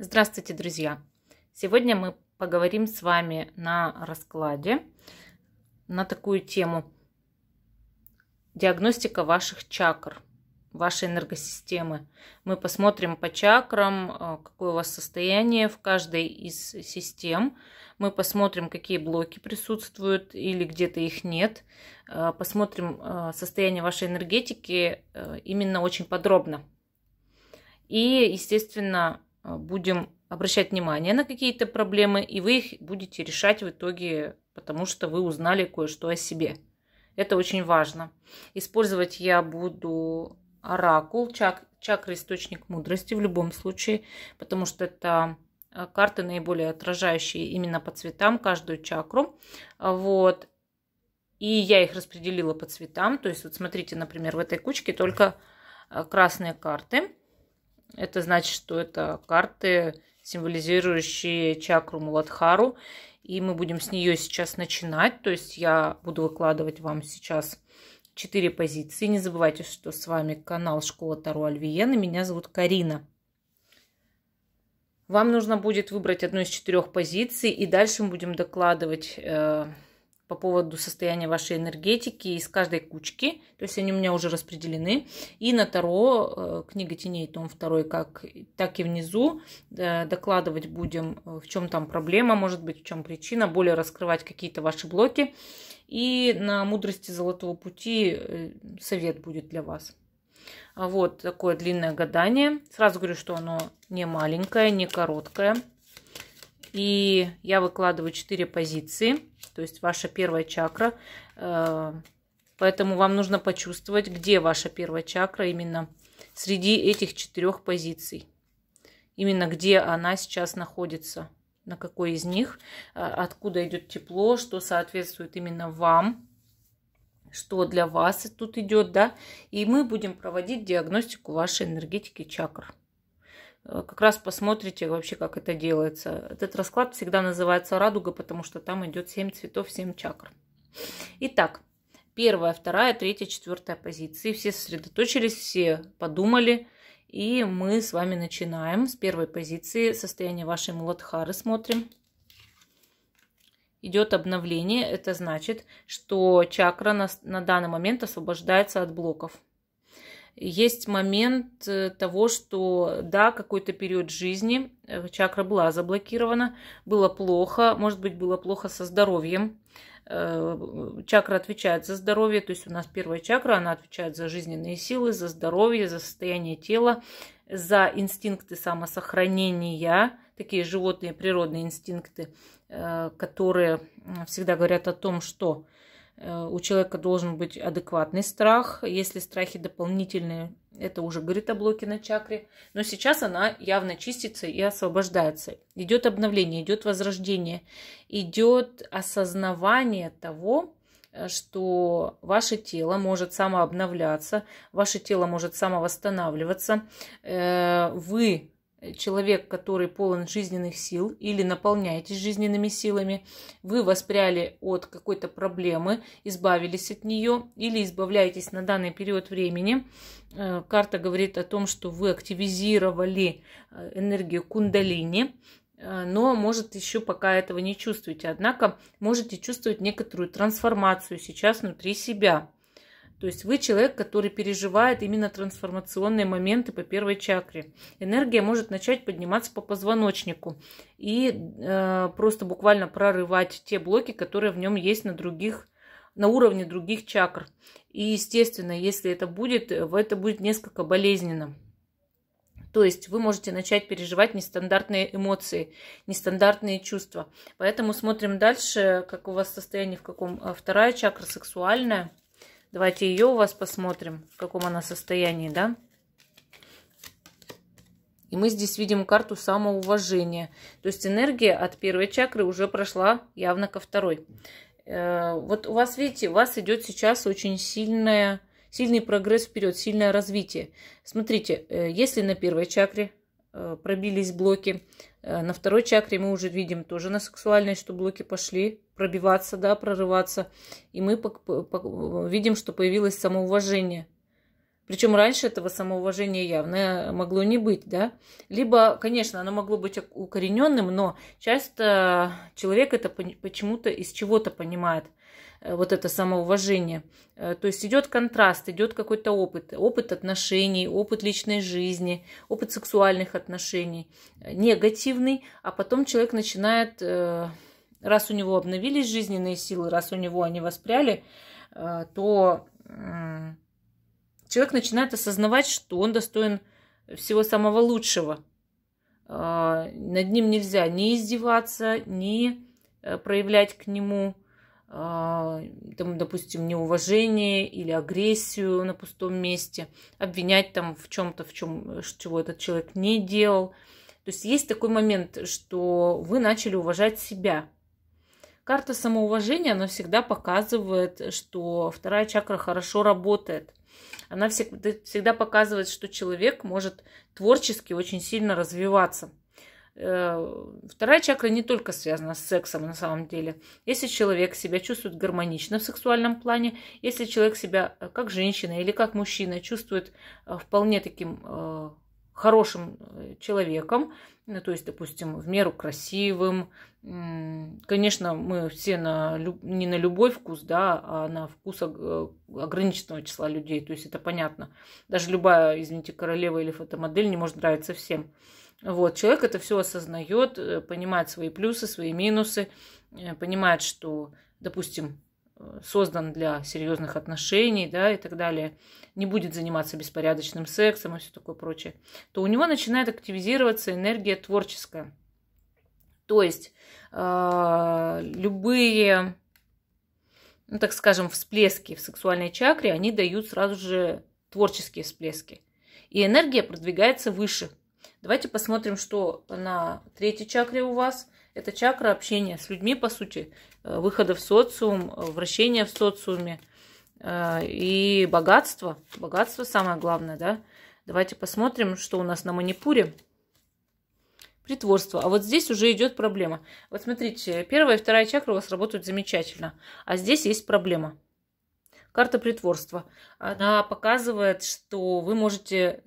Здравствуйте, друзья! Сегодня мы поговорим с вами на раскладе на такую тему диагностика ваших чакр, вашей энергосистемы. Мы посмотрим по чакрам, э, какое у вас состояние в каждой из систем. Мы посмотрим, какие блоки присутствуют или где-то их нет. Э, посмотрим э, состояние вашей энергетики именно очень подробно. И, естественно, а, будем обращать внимание на какие-то проблемы, и вы их будете решать в итоге, потому что вы узнали кое-что о себе. Это очень важно. Использовать я буду оракул, чак, чакры источник мудрости в любом случае, потому что это а, карты наиболее отражающие именно по цветам каждую чакру. Вот. И я их распределила по цветам. То есть вот смотрите, например, в этой кучке только а, красные карты. Это значит, что это карты, символизирующие чакру Муладхару. И мы будем с нее сейчас начинать. То есть я буду выкладывать вам сейчас четыре позиции. Не забывайте, что с вами канал Школа Таро Альвиена. Меня зовут Карина. Вам нужно будет выбрать одну из четырех позиций, и дальше мы будем докладывать э, по поводу состояния вашей энергетики из каждой кучки. То есть они у меня уже распределены. И на Таро, э, книга теней, том второй как, так и внизу, э, докладывать будем, э, в чем там проблема, может быть, в чем причина, более раскрывать какие-то ваши блоки. И на мудрости Золотого Пути совет будет для вас. Вот такое длинное гадание. Сразу говорю, что оно не маленькое, не короткое. И я выкладываю 4 позиции, то есть ваша первая чакра. Э, поэтому вам нужно почувствовать, где ваша первая чакра именно среди этих четырех позиций. Именно где она сейчас находится, на какой из них, э, откуда идет тепло, что соответствует именно вам, что для вас тут идет, да. И мы будем проводить диагностику вашей энергетики чакр. Э, как раз посмотрите вообще, как это делается. Этот расклад всегда называется радуга, потому что там идет 7 цветов, 7 чакр. Итак, первая, вторая, третья, четвертая позиции. Все сосредоточились, все подумали. И мы с вами начинаем с первой позиции. Состояние вашей муладхары смотрим. Идет обновление. Это значит, что чакра на, на данный момент освобождается от блоков есть момент э, того, что да, какой-то период жизни э, чакра была заблокирована, было плохо, может быть, было плохо со здоровьем. Э, чакра отвечает за здоровье, то есть у нас первая чакра, она отвечает за жизненные силы, за здоровье, за состояние тела, за инстинкты самосохранения, такие животные природные инстинкты, которые всегда говорят о том, что Э, у человека должен быть адекватный страх. Если страхи дополнительные, это уже говорит о блоке на чакре. Но сейчас она явно чистится и освобождается. Идет обновление, идет возрождение, идет осознавание того, э, что ваше тело может самообновляться, ваше тело может самовосстанавливаться. Э, вы человек, который полон жизненных сил или наполняетесь жизненными силами, вы воспряли от какой-то проблемы, избавились от нее или избавляетесь на данный период времени. Э, карта говорит о том, что вы активизировали э, энергию кундалини, э, но, может, еще пока этого не чувствуете. Однако можете чувствовать некоторую трансформацию сейчас внутри себя. То есть вы человек, который переживает именно трансформационные моменты по первой чакре. Энергия может начать подниматься по позвоночнику и э, просто буквально прорывать те блоки, которые в нем есть на других на уровне других чакр. И, естественно, если это будет, это будет несколько болезненно. То есть вы можете начать переживать нестандартные эмоции, нестандартные чувства. Поэтому смотрим дальше, как у вас состояние, в каком э, вторая чакра сексуальная – Давайте ее у вас посмотрим, в каком она состоянии, да? И мы здесь видим карту самоуважения. То есть энергия от первой чакры уже прошла явно ко второй. Э, вот у вас, видите, у вас идет сейчас очень сильная, сильный прогресс вперед, сильное развитие. Смотрите, э, если на первой чакре э, пробились блоки, Э, на второй чакре мы уже видим тоже на сексуальной, что блоки пошли пробиваться, да, прорываться. И мы видим, что появилось самоуважение. Причем раньше этого самоуважения явно могло не быть, да. Либо, конечно, оно могло быть укорененным, но часто человек это почему-то из чего-то понимает – Э, вот это самоуважение. Э, то есть идет контраст, идет какой-то опыт, опыт отношений, опыт личной жизни, опыт сексуальных отношений, э, негативный, а потом человек начинает, раз у него обновились жизненные силы, раз у него они воспряли, то человек начинает осознавать, что он достоин всего самого лучшего. Над ним нельзя ни издеваться, ни проявлять к нему а, там, допустим, неуважение или агрессию на пустом месте, обвинять там в чем-то, в чем, чего этот человек не делал. То есть есть такой момент, что вы начали уважать себя. Карта самоуважения, она всегда показывает, что вторая чакра хорошо работает. Она всегда показывает, что человек может творчески очень сильно развиваться – Э, вторая чакра не только связана с сексом на самом деле. Если человек себя чувствует гармонично в сексуальном плане, если человек себя э, как женщина или как мужчина чувствует э, вполне таким хорошим человеком, то есть, допустим, в меру красивым. Конечно, мы все на, не на любой вкус, да, а на вкус ограниченного числа людей, то есть это понятно. Даже любая, извините, королева или фотомодель не может нравиться всем. Вот, человек это все осознает, э, понимает свои плюсы, свои минусы, э, понимает, что, допустим, э, создан для серьезных отношений, да, и так далее, не будет заниматься беспорядочным сексом и все такое прочее, то у него начинает активизироваться энергия творческая. То есть э, любые, ну так скажем, всплески в сексуальной чакре, они дают сразу же творческие всплески. И энергия продвигается выше – Давайте посмотрим, что на третьей чакре у вас. Это чакра общения с людьми, по сути, э, выхода в социум, э, вращения в социуме э, и богатство. Богатство самое главное, да? Давайте посмотрим, что у нас на Манипуре. Притворство. А вот здесь уже идет проблема. Вот смотрите, первая и вторая чакра у вас работают замечательно. А здесь есть проблема. Карта притворства. Она показывает, что вы можете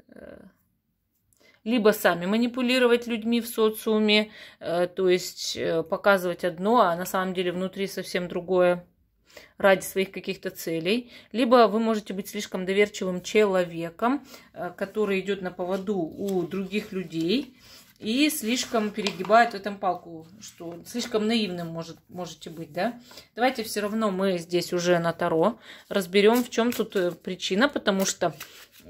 либо сами манипулировать людьми в социуме, э, то есть э, показывать одно, а на самом деле внутри совсем другое ради своих каких-то целей, либо вы можете быть слишком доверчивым человеком, э, который идет на поводу у других людей и слишком перегибает в этом палку, что слишком наивным может, можете быть, да? Давайте все равно мы здесь уже на Таро разберем, в чем тут причина, потому что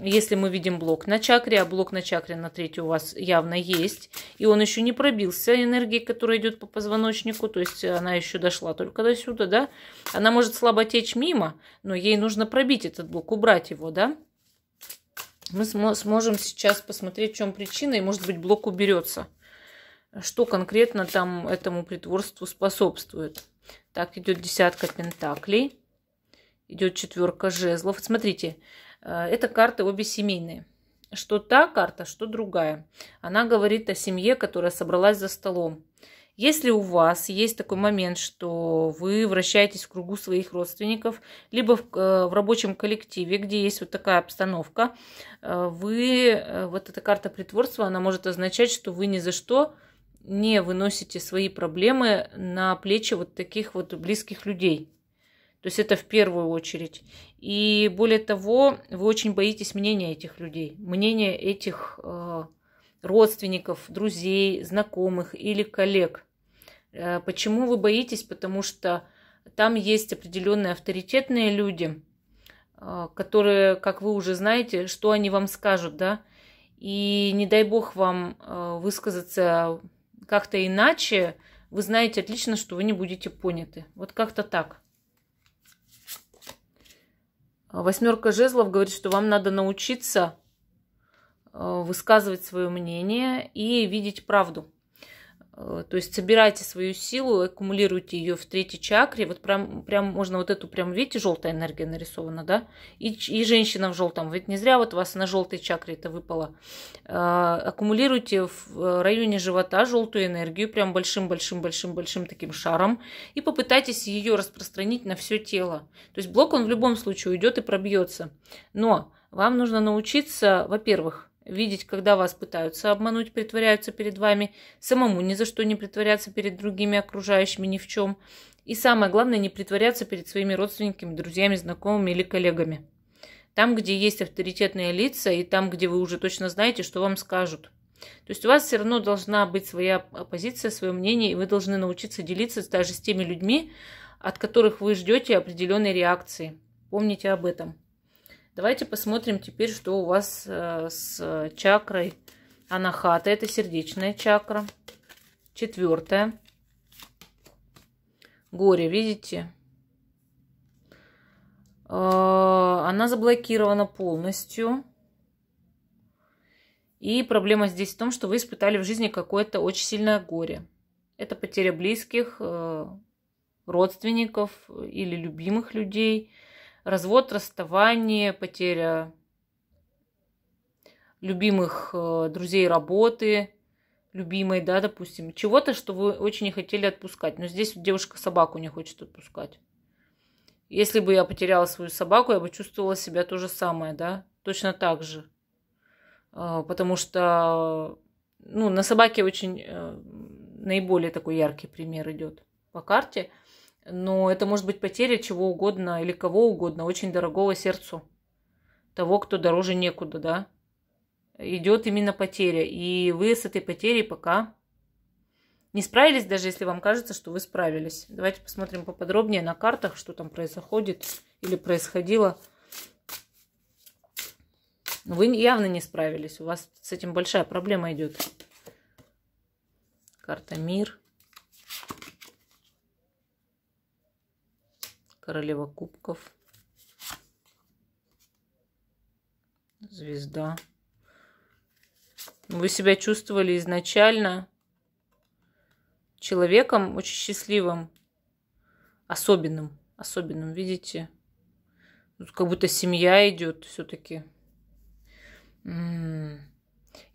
если мы видим блок на чакре, а блок на чакре на третьей у вас явно есть, и он еще не пробился, энергией, которая идет по позвоночнику, то есть она еще дошла только до сюда, да, она может слабо течь мимо, но ей нужно пробить этот блок, убрать его, да. Мы сможем сейчас посмотреть, в чем причина, и может быть блок уберется, что конкретно там этому притворству способствует. Так, идет десятка пентаклей идет четверка жезлов. Смотрите, Э, это карты обе семейные. Что та карта, что другая. Она говорит о семье, которая собралась за столом. Если у вас есть такой момент, что вы вращаетесь в кругу своих родственников, либо в, э, в рабочем коллективе, где есть вот такая обстановка, э, вы, вот эта карта притворства, она может означать, что вы ни за что не выносите свои проблемы на плечи вот таких вот близких людей. То есть это в первую очередь. И более того, вы очень боитесь мнения этих людей, мнения этих э, родственников, друзей, знакомых или коллег. Э, почему вы боитесь? Потому что там есть определенные авторитетные люди, э, которые, как вы уже знаете, что они вам скажут, да? И не дай бог вам э, высказаться как-то иначе, вы знаете отлично, что вы не будете поняты. Вот как-то так. Восьмерка жезлов говорит, что вам надо научиться э, высказывать свое мнение и видеть правду. Э, то есть собирайте свою силу, аккумулируйте ее в третьей чакре. Вот прям, прям можно вот эту, прям видите, желтая энергия нарисована, да? И, и женщина в желтом. Ведь не зря вот у вас на желтой чакре это выпало. Э, аккумулируйте в э, районе живота желтую энергию прям большим-большим-большим-большим таким шаром и попытайтесь ее распространить на все тело. То есть блок он в любом случае уйдет и пробьется. Но вам нужно научиться, во-первых, видеть, когда вас пытаются обмануть, притворяются перед вами, самому ни за что не притворяться перед другими окружающими ни в чем, и самое главное, не притворяться перед своими родственниками, друзьями, знакомыми или коллегами. Там, где есть авторитетные лица, и там, где вы уже точно знаете, что вам скажут. То есть у вас все равно должна быть своя позиция, свое мнение, и вы должны научиться делиться даже с теми людьми, от которых вы ждете определенной реакции. Помните об этом. Давайте посмотрим теперь, что у вас э, с чакрой анахата. Это сердечная чакра. Четвертая. Горе, видите? Э, она заблокирована полностью. И проблема здесь в том, что вы испытали в жизни какое-то очень сильное горе. Это потеря близких, э, родственников или любимых людей – Развод, расставание, потеря любимых э, друзей работы, любимой, да, допустим, чего-то, что вы очень не хотели отпускать. Но здесь девушка собаку не хочет отпускать. Если бы я потеряла свою собаку, я бы чувствовала себя то же самое, да, точно так же. Э, потому что, ну, на собаке очень э, наиболее такой яркий пример идет по карте – но это может быть потеря чего угодно или кого угодно, очень дорогого сердцу, того, кто дороже некуда, да. Идет именно потеря, и вы с этой потерей пока не справились, даже если вам кажется, что вы справились. Давайте посмотрим поподробнее на картах, что там происходит или происходило. Вы явно не справились, у вас с этим большая проблема идет. Карта мир. королева кубков, звезда. Ну, вы себя чувствовали изначально человеком очень счастливым, особенным, особенным, видите? Тут как будто семья идет все-таки.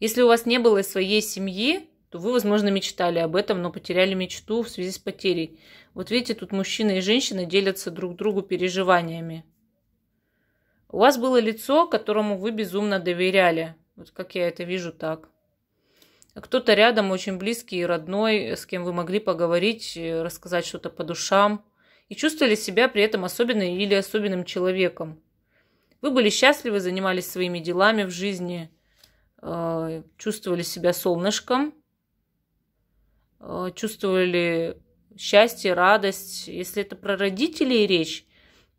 Если у вас не было своей семьи, то вы, возможно, мечтали об этом, но потеряли мечту в связи с потерей. Вот видите, тут мужчина и женщина делятся друг другу переживаниями. У вас было лицо, которому вы безумно доверяли. Вот как я это вижу так. А кто-то рядом очень близкий и родной, с кем вы могли поговорить, э, рассказать что-то по душам. И чувствовали себя при этом особенным или особенным человеком. Вы были счастливы, занимались своими делами в жизни, э, чувствовали себя солнышком – Э, чувствовали счастье, радость. Если это про родителей речь,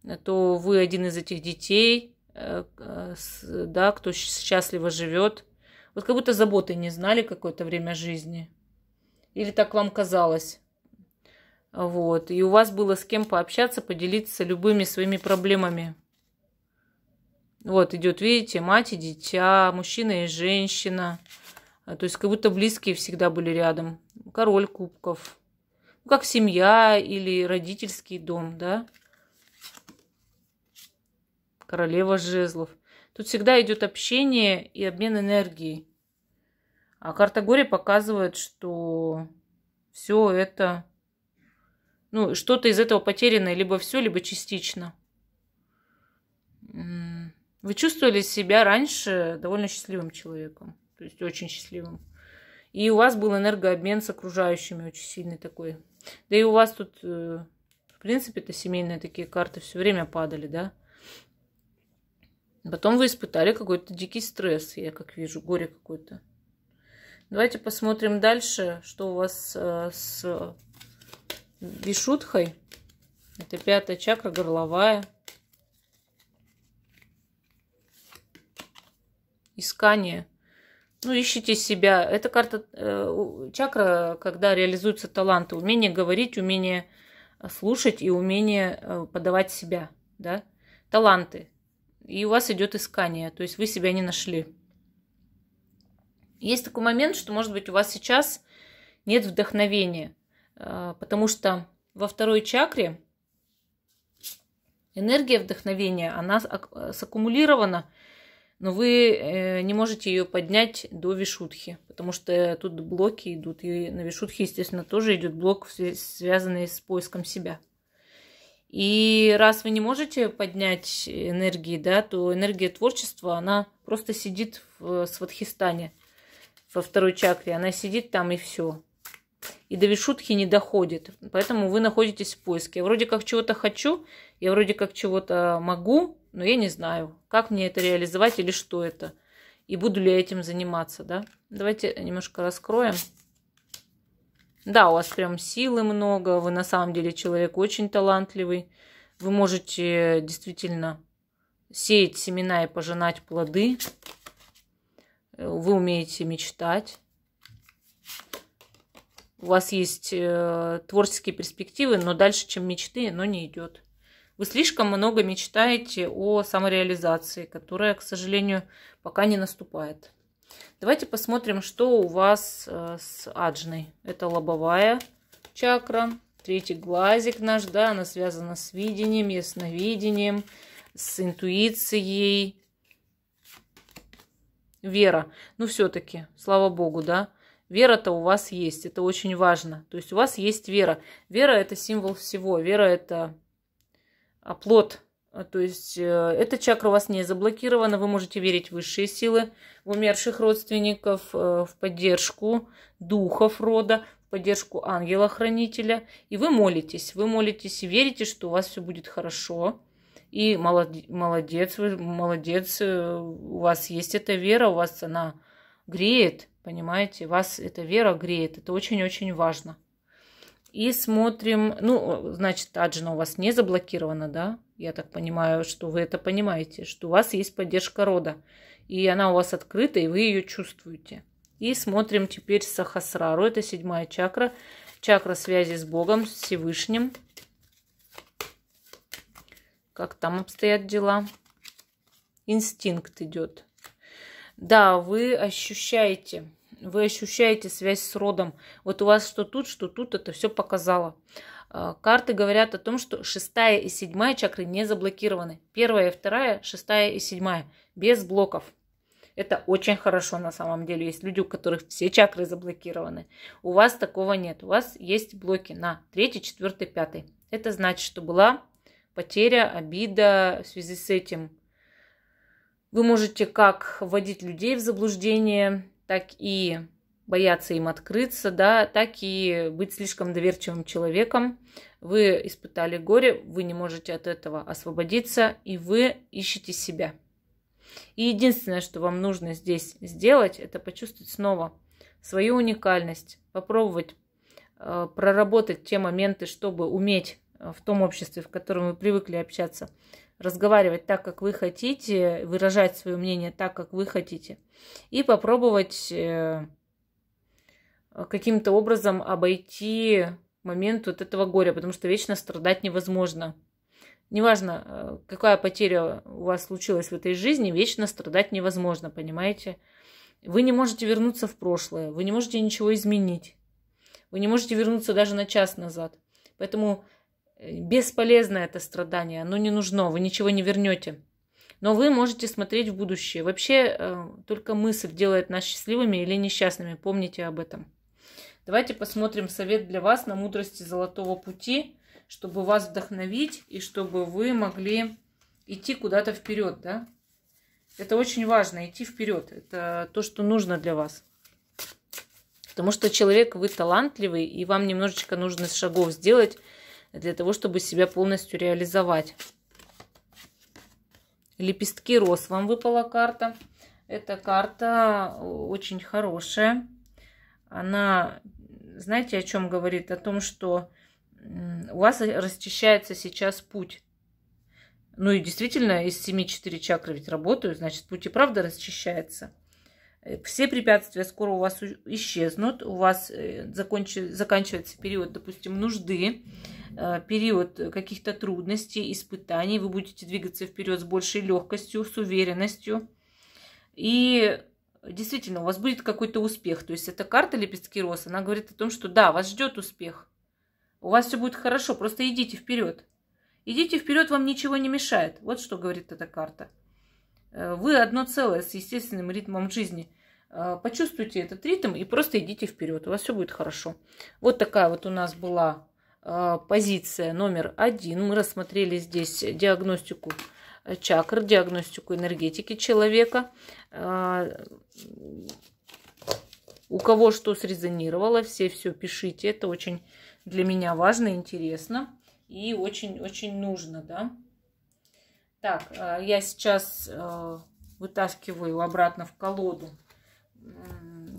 э, то вы один из этих детей, э, да, кто счастливо живет. Вот как будто заботы не знали какое-то время жизни. Или так вам казалось. Вот. И у вас было с кем пообщаться, поделиться любыми своими проблемами. Вот идет, видите, мать и дитя, мужчина и женщина. А, то есть как будто близкие всегда были рядом. Король кубков. Ну, как семья или родительский дом, да? Королева жезлов. Тут всегда идет общение и обмен энергией. А карта горя показывает, что все это, ну, что-то из этого потеряно, либо все, либо частично. Вы чувствовали себя раньше довольно счастливым человеком. То есть очень счастливым. И у вас был энергообмен с окружающими очень сильный такой. Да и у вас тут, э, в принципе, это семейные такие карты все время падали, да? Потом вы испытали какой-то дикий стресс, я как вижу, горе какое-то. Давайте посмотрим дальше, что у вас э, с Вишутхой. Это пятая чакра, горловая. Искание ну, ищите себя. Это карта э, чакра, когда реализуются таланты, умение говорить, умение э, слушать и умение э, подавать себя, да, таланты. И у вас идет искание, то есть вы себя не нашли. Есть такой момент, что, может быть, у вас сейчас нет вдохновения, э, потому что во второй чакре энергия вдохновения, она саккумулирована э, – но вы э, не можете ее поднять до вишутхи, потому что тут блоки идут, и на вишутхе, естественно, тоже идет блок, связанный с поиском себя. И раз вы не можете поднять энергии, да, то энергия творчества, она просто сидит в сватхистане, во второй чакре, она сидит там и все. И до вишутхи не доходит, поэтому вы находитесь в поиске. Я вроде как чего-то хочу, я вроде как чего-то могу, но ну, я не знаю, как мне это реализовать или что это. И буду ли я этим заниматься, да? Давайте немножко раскроем. Да, у вас прям силы много, вы на самом деле человек очень талантливый. Вы можете действительно сеять семена и пожинать плоды. Вы умеете мечтать. У вас есть э, творческие перспективы, но дальше, чем мечты, но не идет вы слишком много мечтаете о самореализации, которая, к сожалению, пока не наступает. Давайте посмотрим, что у вас э, с аджной. Это лобовая чакра, третий глазик наш, да, она связана с видением, ясновидением, с интуицией, вера. Ну, все-таки, слава богу, да, Вера-то у вас есть, это очень важно. То есть у вас есть вера. Вера – это символ всего. Вера – это оплот, а, а, То есть э, эта чакра у вас не заблокирована, вы можете верить в высшие силы, в умерших родственников, э, в поддержку духов рода, в поддержку ангела-хранителя. И вы молитесь, вы молитесь и верите, что у вас все будет хорошо. И молодец, вы молодец, э, у вас есть эта вера, у вас она греет, понимаете, вас эта вера греет. Это очень-очень важно. И смотрим, ну, значит, Аджина у вас не заблокирована, да? Я так понимаю, что вы это понимаете, что у вас есть поддержка рода. И она у вас открыта, и вы ее чувствуете. И смотрим теперь Сахасрару, это седьмая чакра, чакра связи с Богом, с Всевышним. Как там обстоят дела? Инстинкт идет. Да, вы ощущаете вы ощущаете связь с родом. Вот у вас что тут, что тут, это все показало. А, карты говорят о том, что шестая и седьмая чакры не заблокированы. Первая и вторая, шестая и седьмая, без блоков. Это очень хорошо на самом деле. Есть люди, у которых все чакры заблокированы. У вас такого нет. У вас есть блоки на третий, четвертый, пятый. Это значит, что была потеря, обида в связи с этим. Вы можете как вводить людей в заблуждение, так и бояться им открыться, да, так и быть слишком доверчивым человеком. Вы испытали горе, вы не можете от этого освободиться, и вы ищете себя. И единственное, что вам нужно здесь сделать, это почувствовать снова свою уникальность, попробовать э, проработать те моменты, чтобы уметь э, в том обществе, в котором вы привыкли общаться, разговаривать так, как вы хотите, выражать свое мнение так, как вы хотите, и попробовать э, каким-то образом обойти момент вот этого горя, потому что вечно страдать невозможно. Неважно, э, какая потеря у вас случилась в этой жизни, вечно страдать невозможно, понимаете? Вы не можете вернуться в прошлое, вы не можете ничего изменить, вы не можете вернуться даже на час назад. Поэтому Э, Бесполезно это страдание, оно не нужно, вы ничего не вернете. Но вы можете смотреть в будущее. Вообще, э, только мысль делает нас счастливыми или несчастными. Помните об этом. Давайте посмотрим совет для вас на мудрости золотого пути, чтобы вас вдохновить и чтобы вы могли идти куда-то вперед, да? Это очень важно, идти вперед. Это то, что нужно для вас. Потому что человек, вы талантливый, и вам немножечко нужно шагов сделать, для того, чтобы себя полностью реализовать. Лепестки роз вам выпала карта. Эта карта э, очень хорошая. Она, знаете, о чем говорит? О том, что у вас расчищается сейчас путь. Ну и действительно, из 7-4 чакры ведь работают, значит, путь и правда расчищается. Э, все препятствия скоро у вас исчезнут, у вас э, заканчивается период, допустим, нужды, э, период каких-то трудностей, испытаний. Вы будете двигаться вперед с большей легкостью, с уверенностью. И действительно, у вас будет какой-то успех. То есть эта карта лепестки роз, она говорит о том, что да, вас ждет успех. У вас все будет хорошо, просто идите вперед. Идите вперед, вам ничего не мешает. Вот что говорит эта карта. Э, вы одно целое с естественным ритмом жизни. Э, почувствуйте этот ритм и просто идите вперед. У вас все будет хорошо. Вот такая вот у нас была э, позиция номер один. Мы рассмотрели здесь диагностику чакр, диагностику энергетики человека, у кого что срезонировало, все все пишите. Это очень для меня важно, интересно и очень-очень нужно, да. Так, э, я сейчас э, вытаскиваю обратно в колоду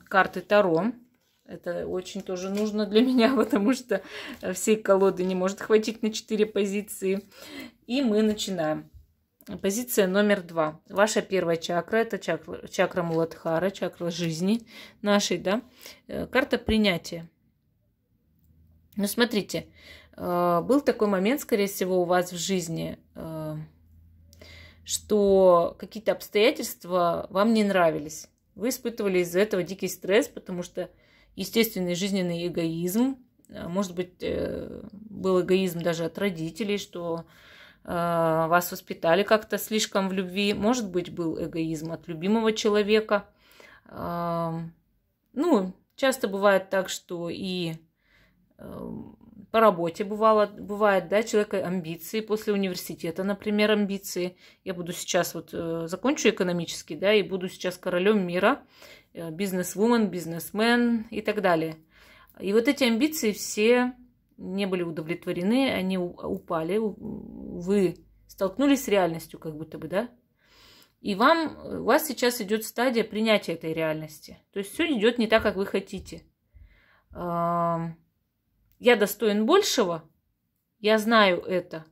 карты Таро. Это очень тоже нужно для меня, потому что всей колоды не может хватить на 4 позиции. И мы начинаем. Позиция номер два. Ваша первая чакра – это чакра, чакра Муладхара, чакра жизни нашей, да? Э, карта принятия. Ну, смотрите, был такой момент, скорее всего, у вас в жизни – что какие-то обстоятельства вам не нравились. Вы испытывали из-за этого дикий стресс, потому что естественный жизненный эгоизм, а, может быть, э, был эгоизм даже от родителей, что а, вас воспитали как-то слишком в любви, может быть, был эгоизм от любимого человека. Ну, часто бывает так, что и эм, по работе бывало, бывает, да, человека амбиции, после университета, например, амбиции. Я буду сейчас вот э, закончу экономический, да, и буду сейчас королем мира, э, бизнесмен и так далее. И вот эти амбиции все не были удовлетворены, они упали, вы столкнулись с реальностью как будто бы, да? И вам, э, у вас сейчас идет стадия принятия этой реальности. То есть все идет не так, как вы хотите я достоин большего, я знаю это,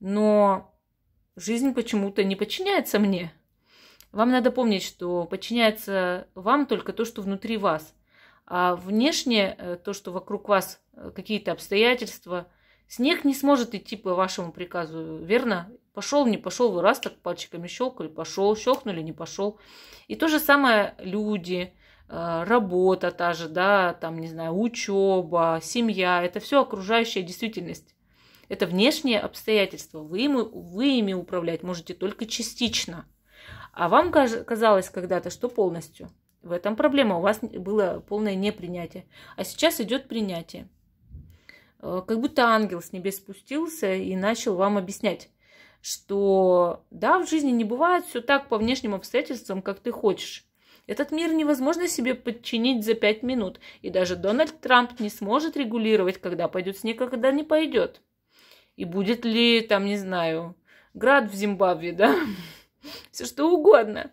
но жизнь почему-то не подчиняется мне. Вам надо помнить, что подчиняется вам только то, что внутри вас. А внешне э, то, что вокруг вас э, какие-то обстоятельства. Снег не сможет идти по вашему приказу, верно? Пошел, не пошел, вы раз так пальчиками щелкали, пошел, щелкнули, не пошел. И то же самое люди, Э, работа та же, да, там, не знаю, учеба, семья, это все окружающая действительность. Это внешние обстоятельства. Вы ими, вы ими управлять можете только частично. А вам казалось когда-то, что полностью. В этом проблема. У вас было полное непринятие. А сейчас идет принятие. Э, как будто ангел с небес спустился и начал вам объяснять, что да, в жизни не бывает все так по внешним обстоятельствам, как ты хочешь. Этот мир невозможно себе подчинить за пять минут, и даже Дональд Трамп не сможет регулировать, когда пойдет снег, а когда не пойдет. И будет ли, там, не знаю, град в Зимбабве, да? Все что угодно.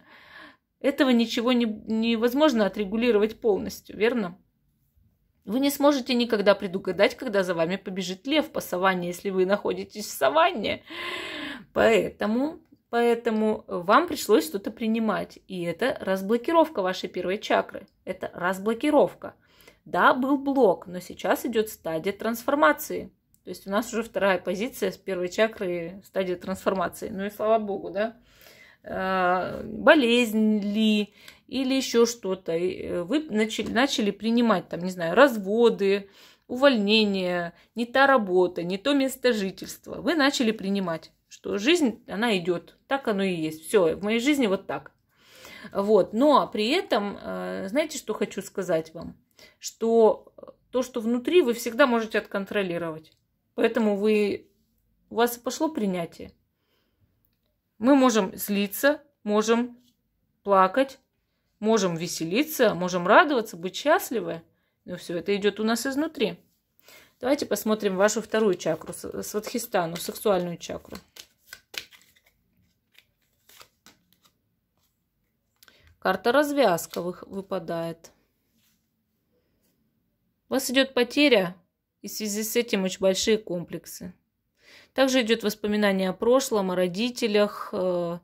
Этого ничего не, невозможно отрегулировать полностью, верно? Вы не сможете никогда предугадать, когда за вами побежит лев по саванне, если вы находитесь в саванне. Поэтому Поэтому э, вам пришлось что-то принимать. И это разблокировка вашей первой чакры. Это разблокировка. Да, был блок, но сейчас идет стадия трансформации. То есть у нас уже вторая позиция с первой чакры стадия трансформации. Ну и слава богу, да. А, болезнь ли или еще что-то. Э, вы начали, начали принимать, там, не знаю, разводы, увольнение, не та работа, не то место жительства. Вы начали принимать что жизнь, она идет, так оно и есть. Все, в моей жизни вот так. Вот, но при этом, э, знаете, что хочу сказать вам? Что э, то, что внутри, вы всегда можете отконтролировать. Поэтому вы, у вас пошло принятие. Мы можем злиться, можем плакать, можем веселиться, можем радоваться, быть счастливы. Но все это идет у нас изнутри. Давайте посмотрим вашу вторую чакру, сватхистану, сексуальную чакру. Карта развязка выпадает. У вас идет потеря, и в связи с этим очень большие комплексы. Также идет воспоминание о прошлом, о родителях. Э,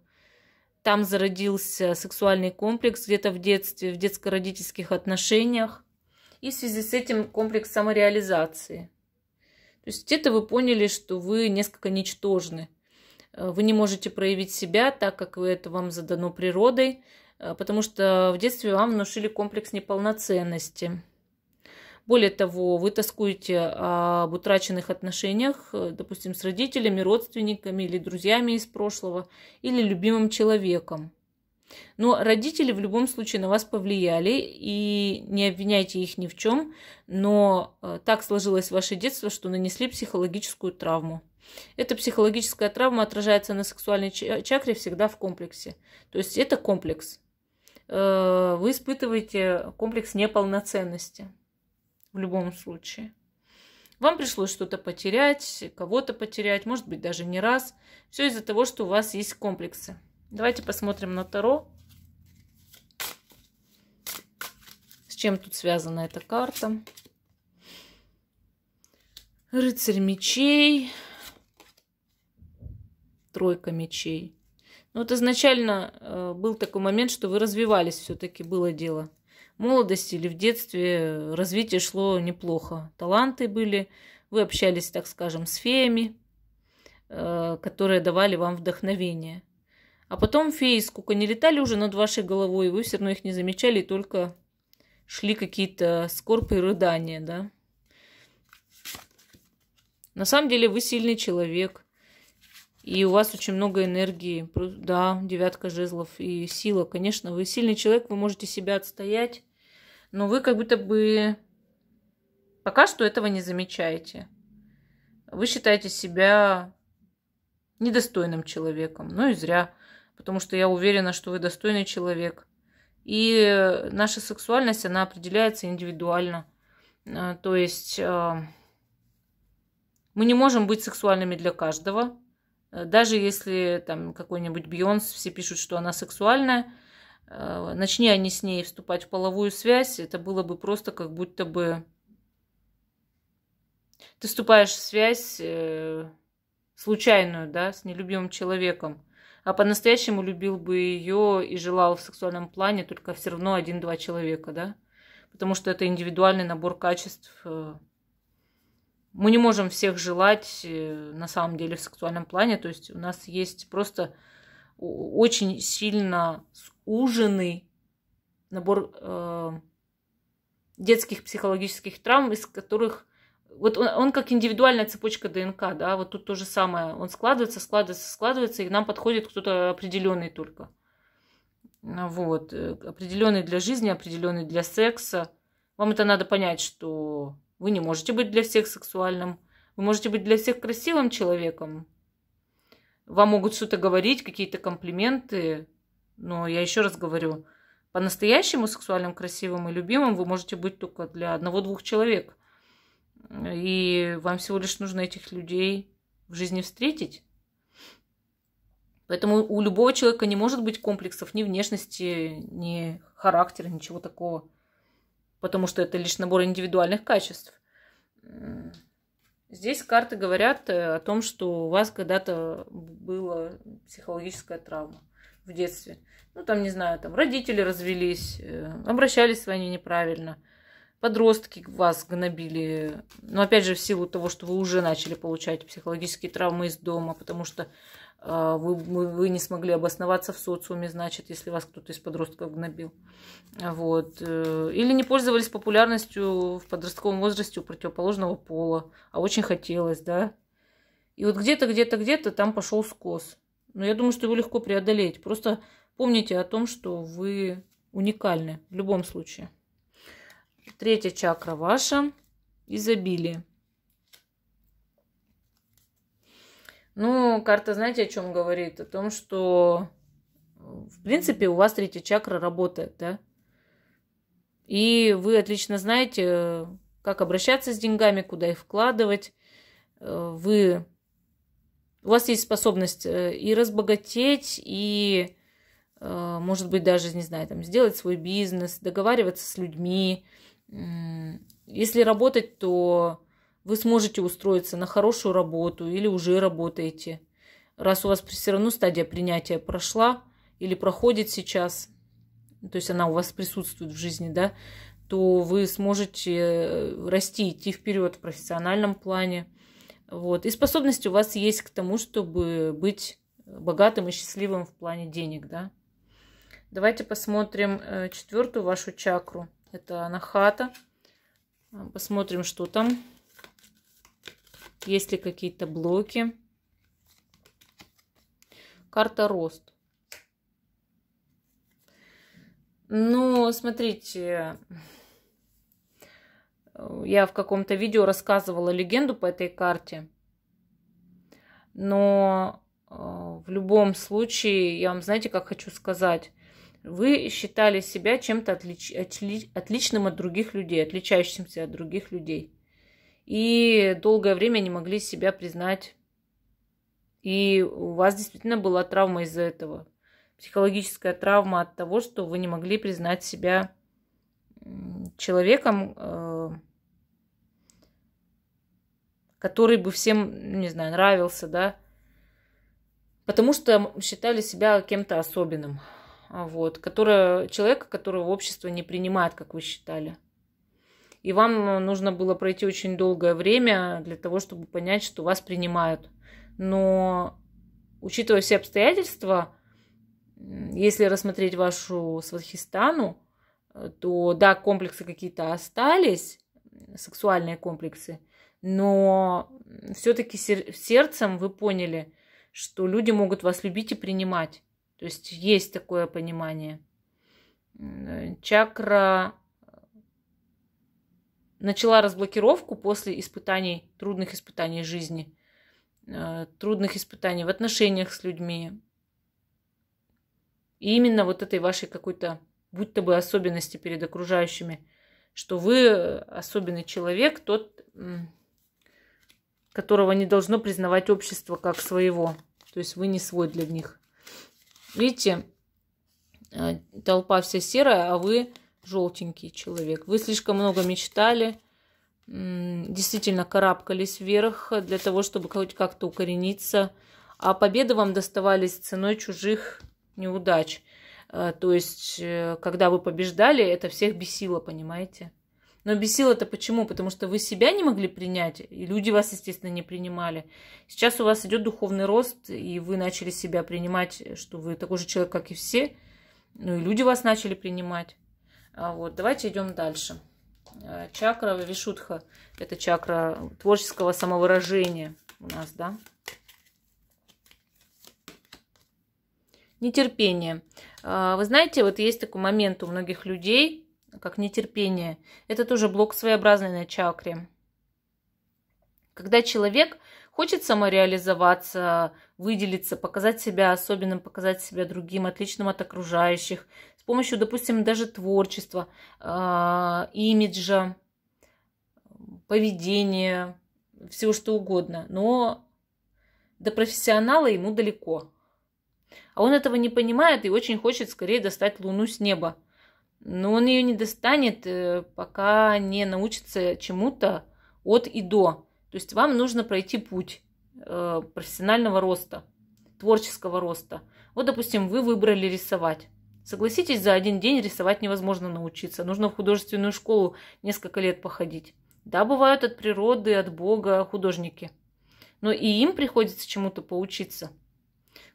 там зародился сексуальный комплекс где-то в детстве, в детско-родительских отношениях. И в связи с этим комплекс самореализации. То есть где-то вы поняли, что вы несколько ничтожны. Э, вы не можете проявить себя так, как вы это вам задано природой. Э, потому что в детстве вам внушили комплекс неполноценности. Более того, вы тоскуете об утраченных отношениях, э, допустим, с родителями, родственниками или друзьями из прошлого, или любимым человеком. Но родители в любом случае на вас повлияли, и не обвиняйте их ни в чем, но э, так сложилось ваше детство, что нанесли психологическую травму. Эта психологическая травма отражается на сексуальной чакре всегда в комплексе. То есть это комплекс. Э, вы испытываете комплекс неполноценности в любом случае. Вам пришлось что-то потерять, кого-то потерять, может быть, даже не раз. Все из-за того, что у вас есть комплексы. Давайте посмотрим на Таро. С чем тут связана эта карта? Рыцарь мечей. Тройка мечей. Но ну, вот изначально э, был такой момент, что вы развивались все-таки, было дело. В молодости или в детстве развитие шло неплохо. Таланты были, вы общались, так скажем, с феями, э, которые давали вам вдохновение. А потом феи сколько не летали уже над вашей головой, вы все равно их не замечали, только шли какие-то скорбы и рыдания, да. На самом деле вы сильный человек, и у вас очень много энергии, да, девятка жезлов и сила, конечно, вы сильный человек, вы можете себя отстоять, но вы как будто бы пока что этого не замечаете. Вы считаете себя недостойным человеком, ну и зря, потому что я уверена, что вы достойный человек. И наша сексуальность, она определяется индивидуально. Э, то есть э, мы не можем быть сексуальными для каждого, Э, даже если там какой-нибудь Бьонс, все пишут, что она сексуальная, э, начни они с ней вступать в половую связь, это было бы просто как будто бы ты вступаешь в связь э, случайную, да, с нелюбимым человеком, а по-настоящему любил бы ее и желал в сексуальном плане только все равно один-два человека, да, потому что это индивидуальный набор качеств, мы не можем всех желать э, на самом деле в сексуальном плане. То есть у нас есть просто очень сильно ужинный набор э, детских психологических травм, из которых вот он, он как индивидуальная цепочка ДНК, да, вот тут то же самое. Он складывается, складывается, складывается, и нам подходит кто-то определенный только. Вот, э, определенный для жизни, определенный для секса. Вам это надо понять, что вы не можете быть для всех сексуальным. Вы можете быть для всех красивым человеком. Вам могут что-то говорить, какие-то комплименты. Но я еще раз говорю, по-настоящему сексуальным, красивым и любимым вы можете быть только для одного-двух человек. И вам всего лишь нужно этих людей в жизни встретить. Поэтому у любого человека не может быть комплексов ни внешности, ни характера, ничего такого потому что это лишь набор индивидуальных качеств. Здесь карты говорят э, о том, что у вас когда-то была психологическая травма в детстве. Ну, там, не знаю, там родители развелись, э, обращались с вами неправильно, подростки вас гнобили. Но опять же, в силу того, что вы уже начали получать психологические травмы из дома, потому что а, вы, вы, вы не смогли обосноваться в социуме, значит, если вас кто-то из подростков гнобил. Вот. Э, или не пользовались популярностью в подростковом возрасте у противоположного пола, а очень хотелось, да. И вот где-то, где-то, где-то там пошел скос. Но я думаю, что его легко преодолеть. Просто помните о том, что вы уникальны в любом случае. Третья чакра ваша – изобилие. Ну, карта, знаете, о чем говорит? О том, что, в принципе, у вас третья чакра работает, да? И вы отлично знаете, как обращаться с деньгами, куда их вкладывать. Э, вы... У вас есть способность э, и разбогатеть, и, э, может быть, даже, не знаю, там, сделать свой бизнес, договариваться с людьми. Если работать, то вы сможете устроиться на хорошую работу или уже работаете. Раз у вас все равно стадия принятия прошла или проходит сейчас, то есть она у вас присутствует в жизни, да, то вы сможете э, расти, идти вперед в профессиональном плане. Вот. И способность у вас есть к тому, чтобы быть богатым и счастливым в плане денег, да. Давайте посмотрим э, четвертую вашу чакру. Это анахата. Посмотрим, что там. Есть ли какие-то блоки? Карта рост. Ну, смотрите, я в каком-то видео рассказывала легенду по этой карте. Но э, в любом случае, я вам, знаете, как хочу сказать. Вы считали себя чем-то отлич... отли... отличным от других людей, отличающимся от других людей и долгое время не могли себя признать. И у вас действительно была травма из-за этого. Психологическая травма от того, что вы не могли признать себя человеком, э, который бы всем, не знаю, нравился, да, потому что считали себя кем-то особенным, вот, которое, человека, которого общество не принимает, как вы считали и вам э, нужно было пройти очень долгое время для того, чтобы понять, что вас принимают. Но учитывая все обстоятельства, если рассмотреть вашу свадхистану, э, то да, комплексы какие-то остались, сексуальные комплексы, но все-таки сердцем вы поняли, что люди могут вас любить и принимать. То есть есть такое понимание. Э, чакра начала разблокировку после испытаний, трудных испытаний жизни, э, трудных испытаний в отношениях с людьми. И именно вот этой вашей какой-то, будь-то бы особенности перед окружающими, что вы э, особенный человек, тот, которого не должно признавать общество как своего. То есть вы не свой для них. Видите, э, толпа вся серая, а вы желтенький человек. Вы слишком много мечтали, действительно карабкались вверх для того, чтобы хоть как-то укорениться. А победы вам доставались ценой чужих неудач. Э, то есть, э, когда вы побеждали, это всех бесило, понимаете? Но бесило это почему? Потому что вы себя не могли принять, и люди вас, естественно, не принимали. Сейчас у вас идет духовный рост, и вы начали себя принимать, что вы такой же человек, как и все. Ну и люди вас начали принимать. А, вот, давайте идем дальше. Э, чакра Вишутха – это чакра творческого самовыражения у нас, да? Нетерпение. А, вы знаете, вот есть такой момент у многих людей, как нетерпение. Это тоже блок своеобразный на чакре. Когда человек хочет самореализоваться, выделиться, показать себя особенным, показать себя другим, отличным от окружающих, помощью, допустим, даже творчества, э, имиджа, поведения, всего что угодно. Но до профессионала ему далеко. А он этого не понимает и очень хочет скорее достать Луну с неба. Но он ее не достанет, э, пока не научится чему-то от и до. То есть вам нужно пройти путь э, профессионального роста, творческого роста. Вот, допустим, вы выбрали рисовать. Согласитесь, за один день рисовать невозможно научиться. Нужно в художественную школу несколько лет походить. Да, бывают от природы, от Бога художники. Но и им приходится чему-то поучиться.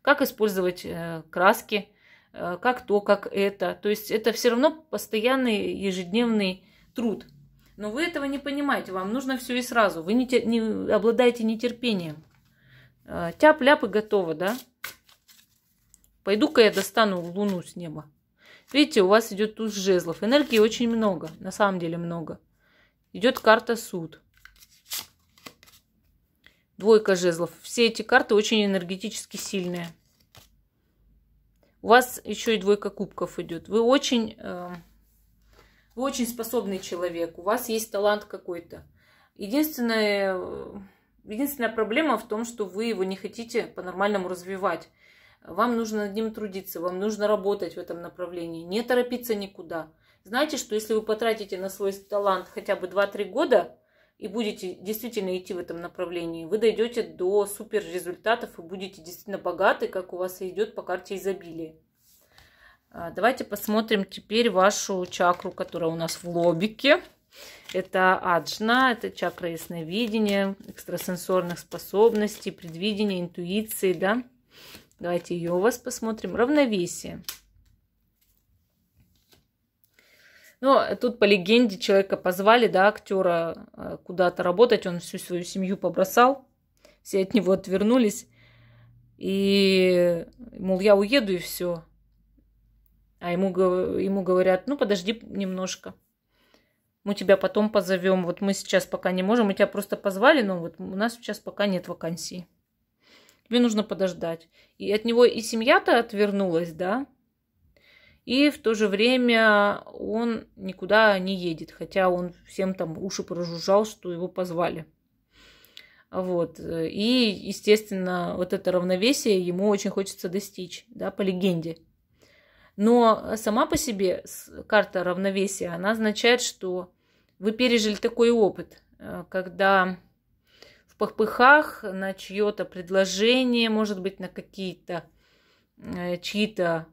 Как использовать э, краски, э, как то, как это. То есть это все равно постоянный ежедневный труд. Но вы этого не понимаете, вам нужно все и сразу. Вы не, не обладаете нетерпением. Э, Тяп-ляп и готово, да? Пойду-ка я достану луну с неба. Видите, у вас идет туз жезлов. Энергии очень много, на самом деле много. Идет карта суд. Двойка жезлов. Все эти карты очень энергетически сильные. У вас еще и двойка кубков идет. Вы очень, э, вы очень способный человек. У вас есть талант какой-то. Единственная, э, единственная проблема в том, что вы его не хотите по-нормальному развивать. Вам нужно над ним трудиться, вам нужно работать в этом направлении, не торопиться никуда. Знаете, что если вы потратите на свой талант хотя бы 2-3 года и будете действительно идти в этом направлении, вы дойдете до супер результатов и будете действительно богаты, как у вас идет по карте изобилия. А, давайте посмотрим теперь вашу чакру, которая у нас в лобике. Это аджна, это чакра ясновидения, экстрасенсорных способностей, предвидения, интуиции, да. Давайте ее у вас посмотрим. Равновесие. Но ну, тут по легенде человека позвали, да, актера э, куда-то работать. Он всю свою семью побросал. Все от него отвернулись. И, мол, я уеду и все. А ему, ему говорят, ну подожди немножко. Мы тебя потом позовем. Вот мы сейчас пока не можем. Мы тебя просто позвали, но вот у нас сейчас пока нет вакансии тебе нужно подождать. И от него и семья-то отвернулась, да, и в то же время он никуда не едет, хотя он всем там уши прожужжал, что его позвали. Вот. И, естественно, вот это равновесие ему очень хочется достичь, да, по легенде. Но сама по себе карта равновесия, она означает, что вы пережили такой опыт, э, когда попыхах, на чье-то предложение, может быть, на какие-то э, чьи-то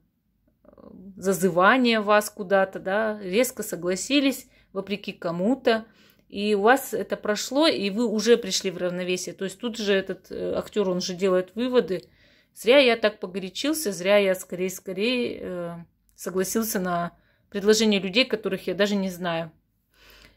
э, зазывания вас куда-то, да, резко согласились, вопреки кому-то, и у вас это прошло, и вы уже пришли в равновесие. То есть тут же этот э, актер, он же делает выводы. Зря я так погорячился, зря я скорее-скорее согласился на предложение людей, которых я даже не знаю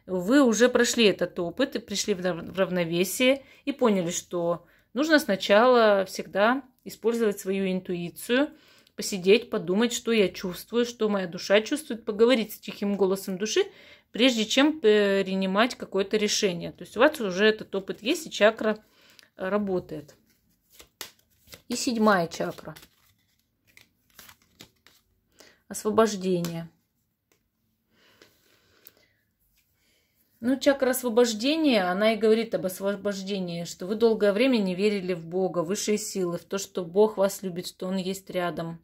вы уже прошли этот опыт и пришли в равновесие и поняли, что нужно сначала всегда использовать свою интуицию, посидеть, подумать, что я чувствую, что моя душа чувствует, поговорить с тихим голосом души, прежде чем принимать какое-то решение. То есть у вас уже этот опыт есть, и чакра работает. И седьмая чакра. Освобождение. Ну, чакра освобождения, она и говорит об освобождении, что вы долгое время не верили в Бога, высшие силы, в то, что Бог вас любит, что Он есть рядом.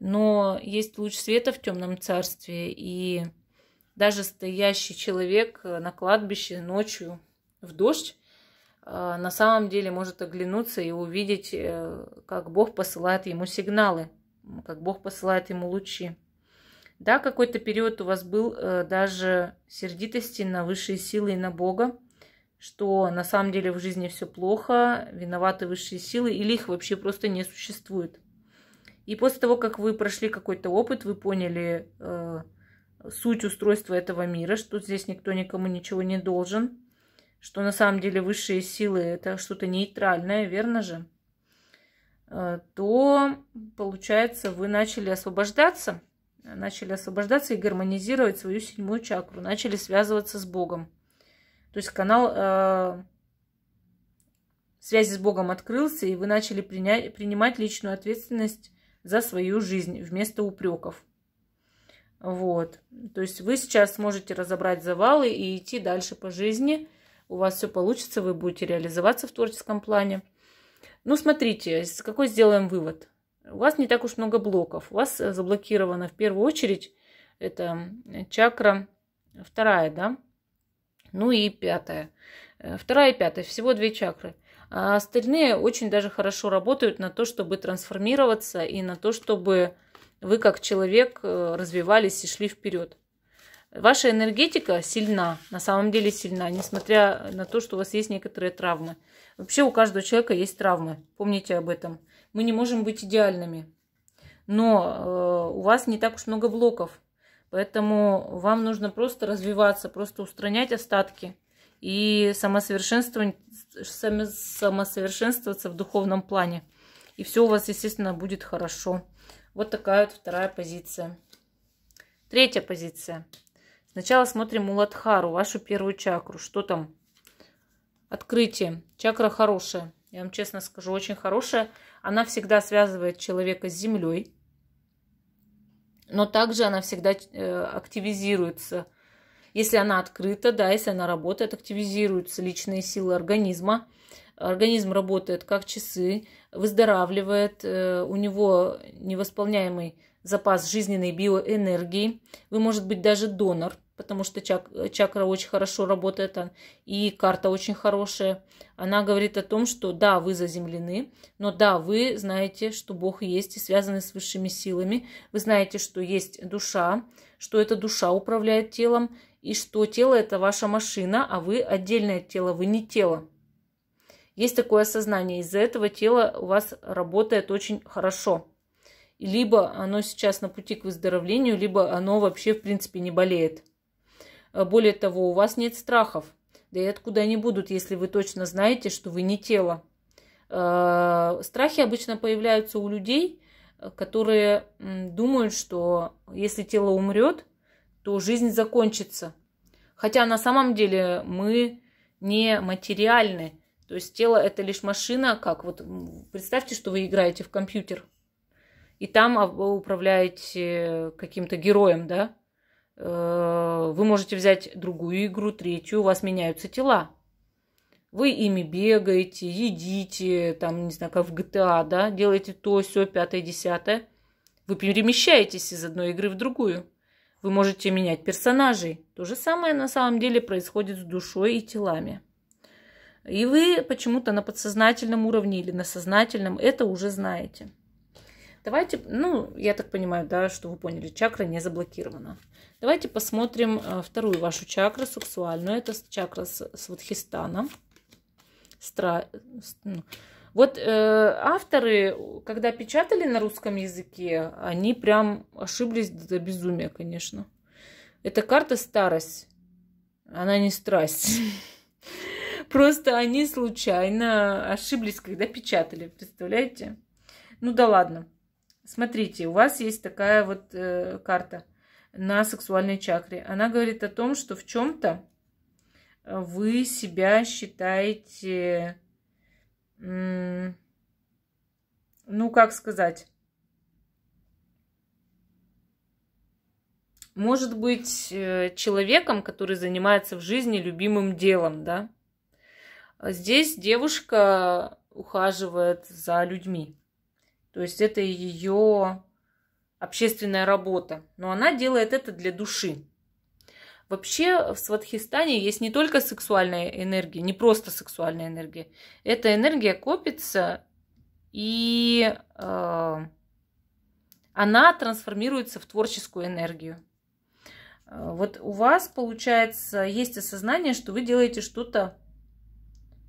Но есть луч света в темном царстве, и даже стоящий человек на кладбище ночью в дождь, а, на самом деле может оглянуться и увидеть, э, как Бог посылает ему сигналы, как Бог посылает ему лучи. Да, какой-то период у вас был э, даже сердитости на высшие силы и на Бога, что на самом деле в жизни все плохо, виноваты высшие силы или их вообще просто не существует. И после того, как вы прошли какой-то опыт, вы поняли э, суть устройства этого мира, что здесь никто никому ничего не должен, что на самом деле высшие силы это что-то нейтральное, верно же? Э, то получается вы начали освобождаться начали освобождаться и гармонизировать свою седьмую чакру, начали связываться с Богом. То есть канал э, связи с Богом открылся, и вы начали принять, принимать личную ответственность за свою жизнь вместо упреков. Вот. То есть вы сейчас сможете разобрать завалы и идти дальше по жизни. У вас все получится, вы будете реализоваться в творческом плане. Ну, смотрите, какой сделаем вывод у вас не так уж много блоков. У вас э, заблокирована в первую очередь это чакра вторая, да, ну и пятая. Э, вторая и пятая, всего две чакры. А остальные очень даже хорошо работают на то, чтобы трансформироваться и на то, чтобы вы как человек э, развивались и шли вперед. Ваша энергетика сильна, на самом деле сильна, несмотря на то, что у вас есть некоторые травмы. Вообще у каждого человека есть травмы, помните об этом мы не можем быть идеальными. Но э, у вас не так уж много блоков. Поэтому вам нужно просто развиваться, просто устранять остатки и самосовершенствовать, самосовершенствоваться в духовном плане. И все у вас, естественно, будет хорошо. Вот такая вот вторая позиция. Третья позиция. Сначала смотрим уладхару, вашу первую чакру. Что там? Открытие. Чакра хорошая я вам честно скажу, очень хорошая. Она всегда связывает человека с землей, но также она всегда э, активизируется. Если она открыта, да, если она работает, активизируются личные силы организма. Организм работает как часы, выздоравливает, э, у него невосполняемый запас жизненной биоэнергии. Вы, может быть, даже донор – потому что чак, чакра очень хорошо работает, а, и карта очень хорошая. Она говорит о том, что да, вы заземлены, но да, вы знаете, что Бог есть и связаны с высшими силами. Вы знаете, что есть душа, что эта душа управляет телом, и что тело – это ваша машина, а вы отдельное тело, вы не тело. Есть такое осознание. Из-за этого тело у вас работает очень хорошо. Либо оно сейчас на пути к выздоровлению, либо оно вообще, в принципе, не болеет. Э, более того, у вас нет страхов. Да и откуда они будут, если вы точно знаете, что вы не тело? Э, страхи обычно появляются у людей, которые думают, что если тело умрет, то жизнь закончится. Хотя на самом деле мы не материальны. То есть тело это лишь машина, как вот представьте, что вы играете в компьютер, и там а, управляете э, каким-то героем, да? Э, вы можете взять другую игру, третью, у вас меняются тела. Вы ими бегаете, едите, там, не знаю, как в GTA, да, делаете то, все, пятое, десятое. Вы перемещаетесь из одной игры в другую. Вы можете менять персонажей. То же самое на самом деле происходит с душой и телами. И вы почему-то на подсознательном уровне или на сознательном это уже знаете. Давайте, ну, я так понимаю, да, что вы поняли, чакра не заблокирована. Давайте посмотрим э, вторую вашу чакру, сексуальную. Это чакра Свадхистана. Стра... Ну. Вот э, авторы, когда печатали на русском языке, они прям ошиблись до безумия, конечно. Эта карта старость, она не страсть. Просто они случайно ошиблись, когда печатали, представляете? Ну да ладно. Смотрите, у вас есть такая вот э, карта – на сексуальной чакре. Она говорит о том, что в чем-то э, вы себя считаете, ну как сказать, может быть э, человеком, который занимается в жизни любимым делом, да. Здесь девушка ухаживает за людьми. То есть это ее общественная работа, но она делает это для души. Вообще в Сватхистане есть не только сексуальная энергия, не просто сексуальная энергия. Эта энергия копится и э, она трансформируется в творческую энергию. Э, вот у вас, получается, есть осознание, что вы делаете что-то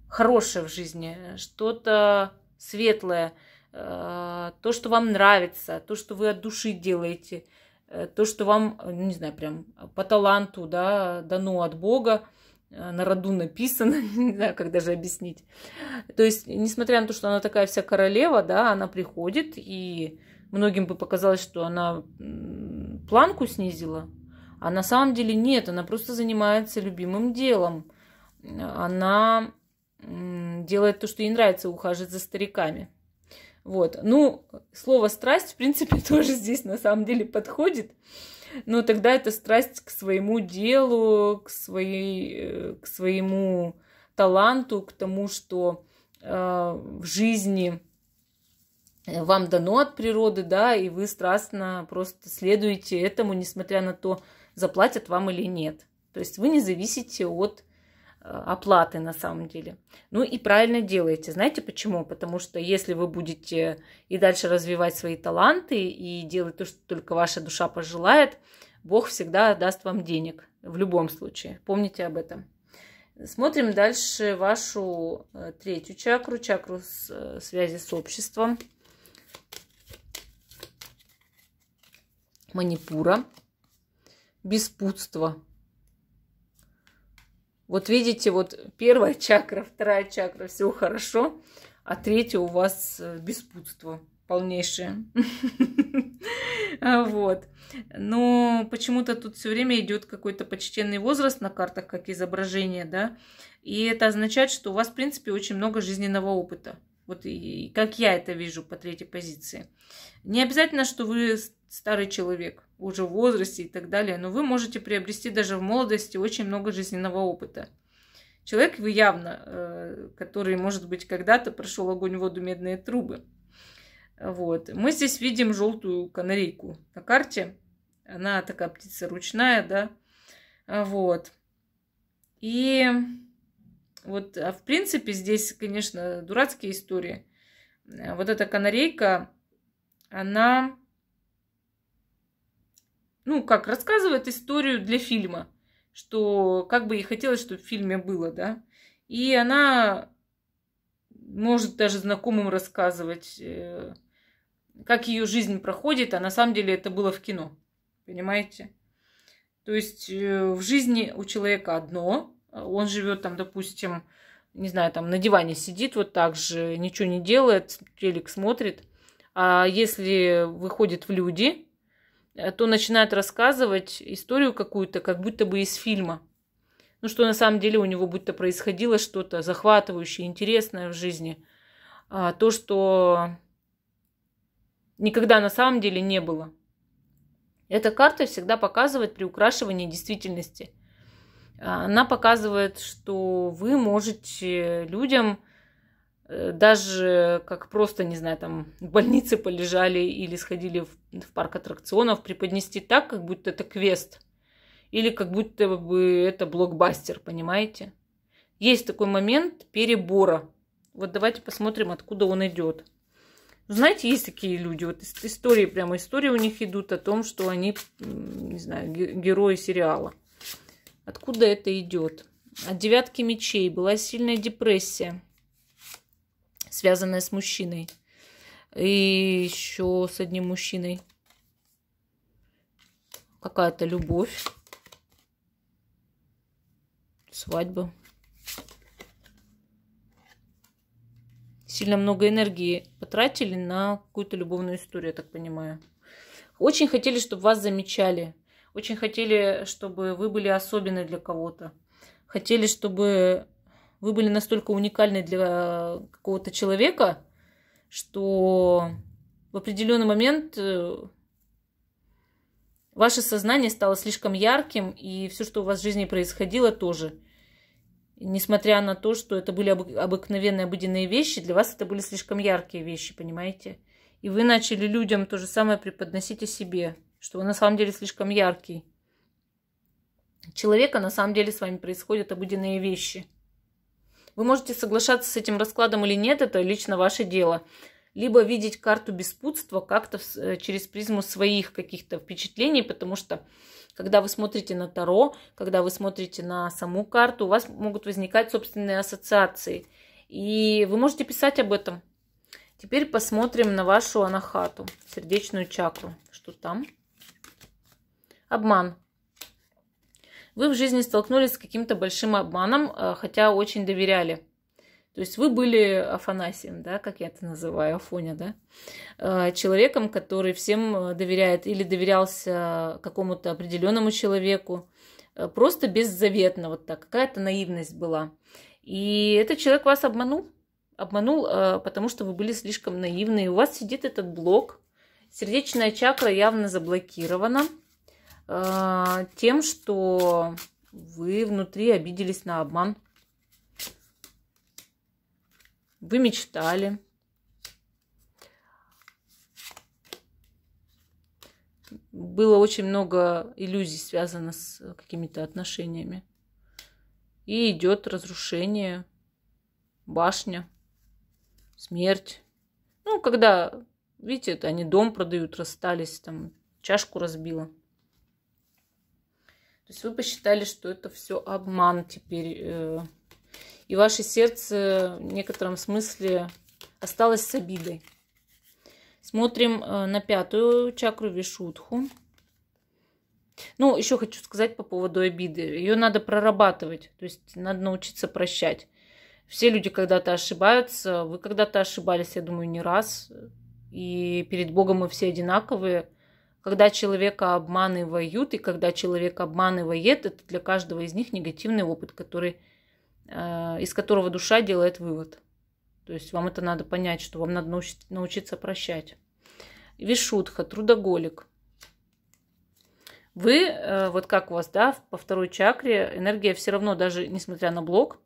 хорошее в жизни, э, что-то светлое – Э, то, что вам нравится, то, что вы от души делаете, э, то, что вам, э, не знаю, прям по таланту, да, дано от Бога, на роду написано, не знаю, как даже объяснить. То есть, несмотря на то, что она такая вся королева, да, она приходит, и многим бы показалось, что она планку снизила, а на самом деле нет, она просто занимается любимым делом. Она делает то, что ей нравится, ухаживает за стариками. Вот. Ну, слово страсть, в принципе, тоже здесь на самом деле подходит. Но тогда это страсть к своему делу, к, своей, э, к своему таланту, к тому, что э, в жизни э, вам дано от природы, да, и вы страстно просто следуете этому, несмотря на то, заплатят вам или нет. То есть вы не зависите от Э, оплаты на самом деле. Ну и правильно делаете. Знаете почему? Потому что если вы будете и дальше развивать свои таланты и делать то, что только ваша душа пожелает, Бог всегда даст вам денег в любом случае. Помните об этом. Смотрим дальше вашу э, третью чакру, чакру с, э, связи с обществом. Манипура. Беспутство вот видите, вот первая чакра, вторая чакра, все хорошо, а третья у вас э, беспутство полнейшее. А, вот. Но почему-то тут все время идет какой-то почтенный возраст на картах, как изображение, да. И это означает, что у вас, в принципе, очень много жизненного опыта. Вот и, как я это вижу по третьей позиции. Не обязательно, что вы старый человек уже в возрасте и так далее, но вы можете приобрести даже в молодости очень много жизненного опыта. Человек вы явно, э, который, может быть, когда-то прошел огонь, воду, медные трубы. Вот. Мы здесь видим желтую канарейку на карте. Она такая птица ручная, да. Вот. И вот, а в принципе, здесь, конечно, дурацкие истории. Э, вот эта канарейка, она ну, как рассказывает историю для фильма, что как бы ей хотелось, чтобы в фильме было, да. И она может даже знакомым рассказывать, э, как ее жизнь проходит, а на самом деле это было в кино, понимаете? То есть э, в жизни у человека одно, он живет там, допустим, не знаю, там на диване сидит вот так же, ничего не делает, телек смотрит. А если выходит в люди, а то начинает рассказывать историю какую-то, как будто бы из фильма. Ну, что на самом деле у него будто происходило что-то захватывающее, интересное в жизни. А, то, что никогда на самом деле не было. Эта карта всегда показывает при украшивании действительности. А она показывает, что вы можете людям Э, даже как просто, не знаю, там в больнице полежали или сходили в, в парк аттракционов, преподнести так, как будто это квест. Или как будто бы это блокбастер, понимаете? Есть такой момент перебора. Вот давайте посмотрим, откуда он идет. Знаете, есть такие люди, вот истории, прямо истории у них идут о том, что они, не знаю, герои сериала. Откуда это идет? От девятки мечей была сильная депрессия связанная с мужчиной. И еще с одним мужчиной. Какая-то любовь. Свадьба. Сильно много энергии потратили на какую-то любовную историю, я так понимаю. Очень хотели, чтобы вас замечали. Очень хотели, чтобы вы были особенны для кого-то. Хотели, чтобы вы были настолько уникальны для какого-то человека, что в определенный момент э, ваше сознание стало слишком ярким, и все, что у вас в жизни происходило, тоже. Несмотря на то, что это были обыкновенные, обыденные вещи, для вас это были слишком яркие вещи, понимаете? И вы начали людям то же самое преподносить о себе, что вы на самом деле слишком яркий. Человека на самом деле с вами происходят обыденные вещи – вы можете соглашаться с этим раскладом или нет, это лично ваше дело. Либо видеть карту беспутства как-то э, через призму своих каких-то впечатлений, потому что когда вы смотрите на Таро, когда вы смотрите на саму карту, у вас могут возникать собственные ассоциации. И вы можете писать об этом. Теперь посмотрим на вашу анахату, сердечную чакру. Что там? Обман вы в жизни столкнулись с каким-то большим обманом, э, хотя очень доверяли. То есть вы были Афанасием, да, как я это называю, Афоня, да, э, человеком, который всем э, доверяет или доверялся какому-то определенному человеку, просто беззаветно вот так, какая-то наивность была. И этот человек вас обманул, обманул, потому что вы были слишком наивны, и у вас сидит этот блок, сердечная чакра явно заблокирована – Э, тем, что вы внутри обиделись на обман. Вы мечтали. Было очень много иллюзий связано с какими-то отношениями. И идет разрушение, башня, смерть. Ну, когда, видите, это они дом продают, расстались, там чашку разбила. То есть вы посчитали, что это все обман теперь. Э, и ваше сердце в некотором смысле осталось с обидой. Смотрим э, на пятую чакру Вишудху. Ну, еще хочу сказать по поводу обиды. Ее надо прорабатывать, то есть надо научиться прощать. Все люди когда-то ошибаются, вы когда-то ошибались, я думаю, не раз. И перед Богом мы все одинаковые. Когда человека обманывают и когда человек обманывает, это для каждого из них негативный опыт, который, э, из которого душа делает вывод. То есть вам это надо понять, что вам надо научиться прощать. Вишутха, трудоголик. Вы, э, вот как у вас, да, по второй чакре, энергия все равно, даже несмотря на блок,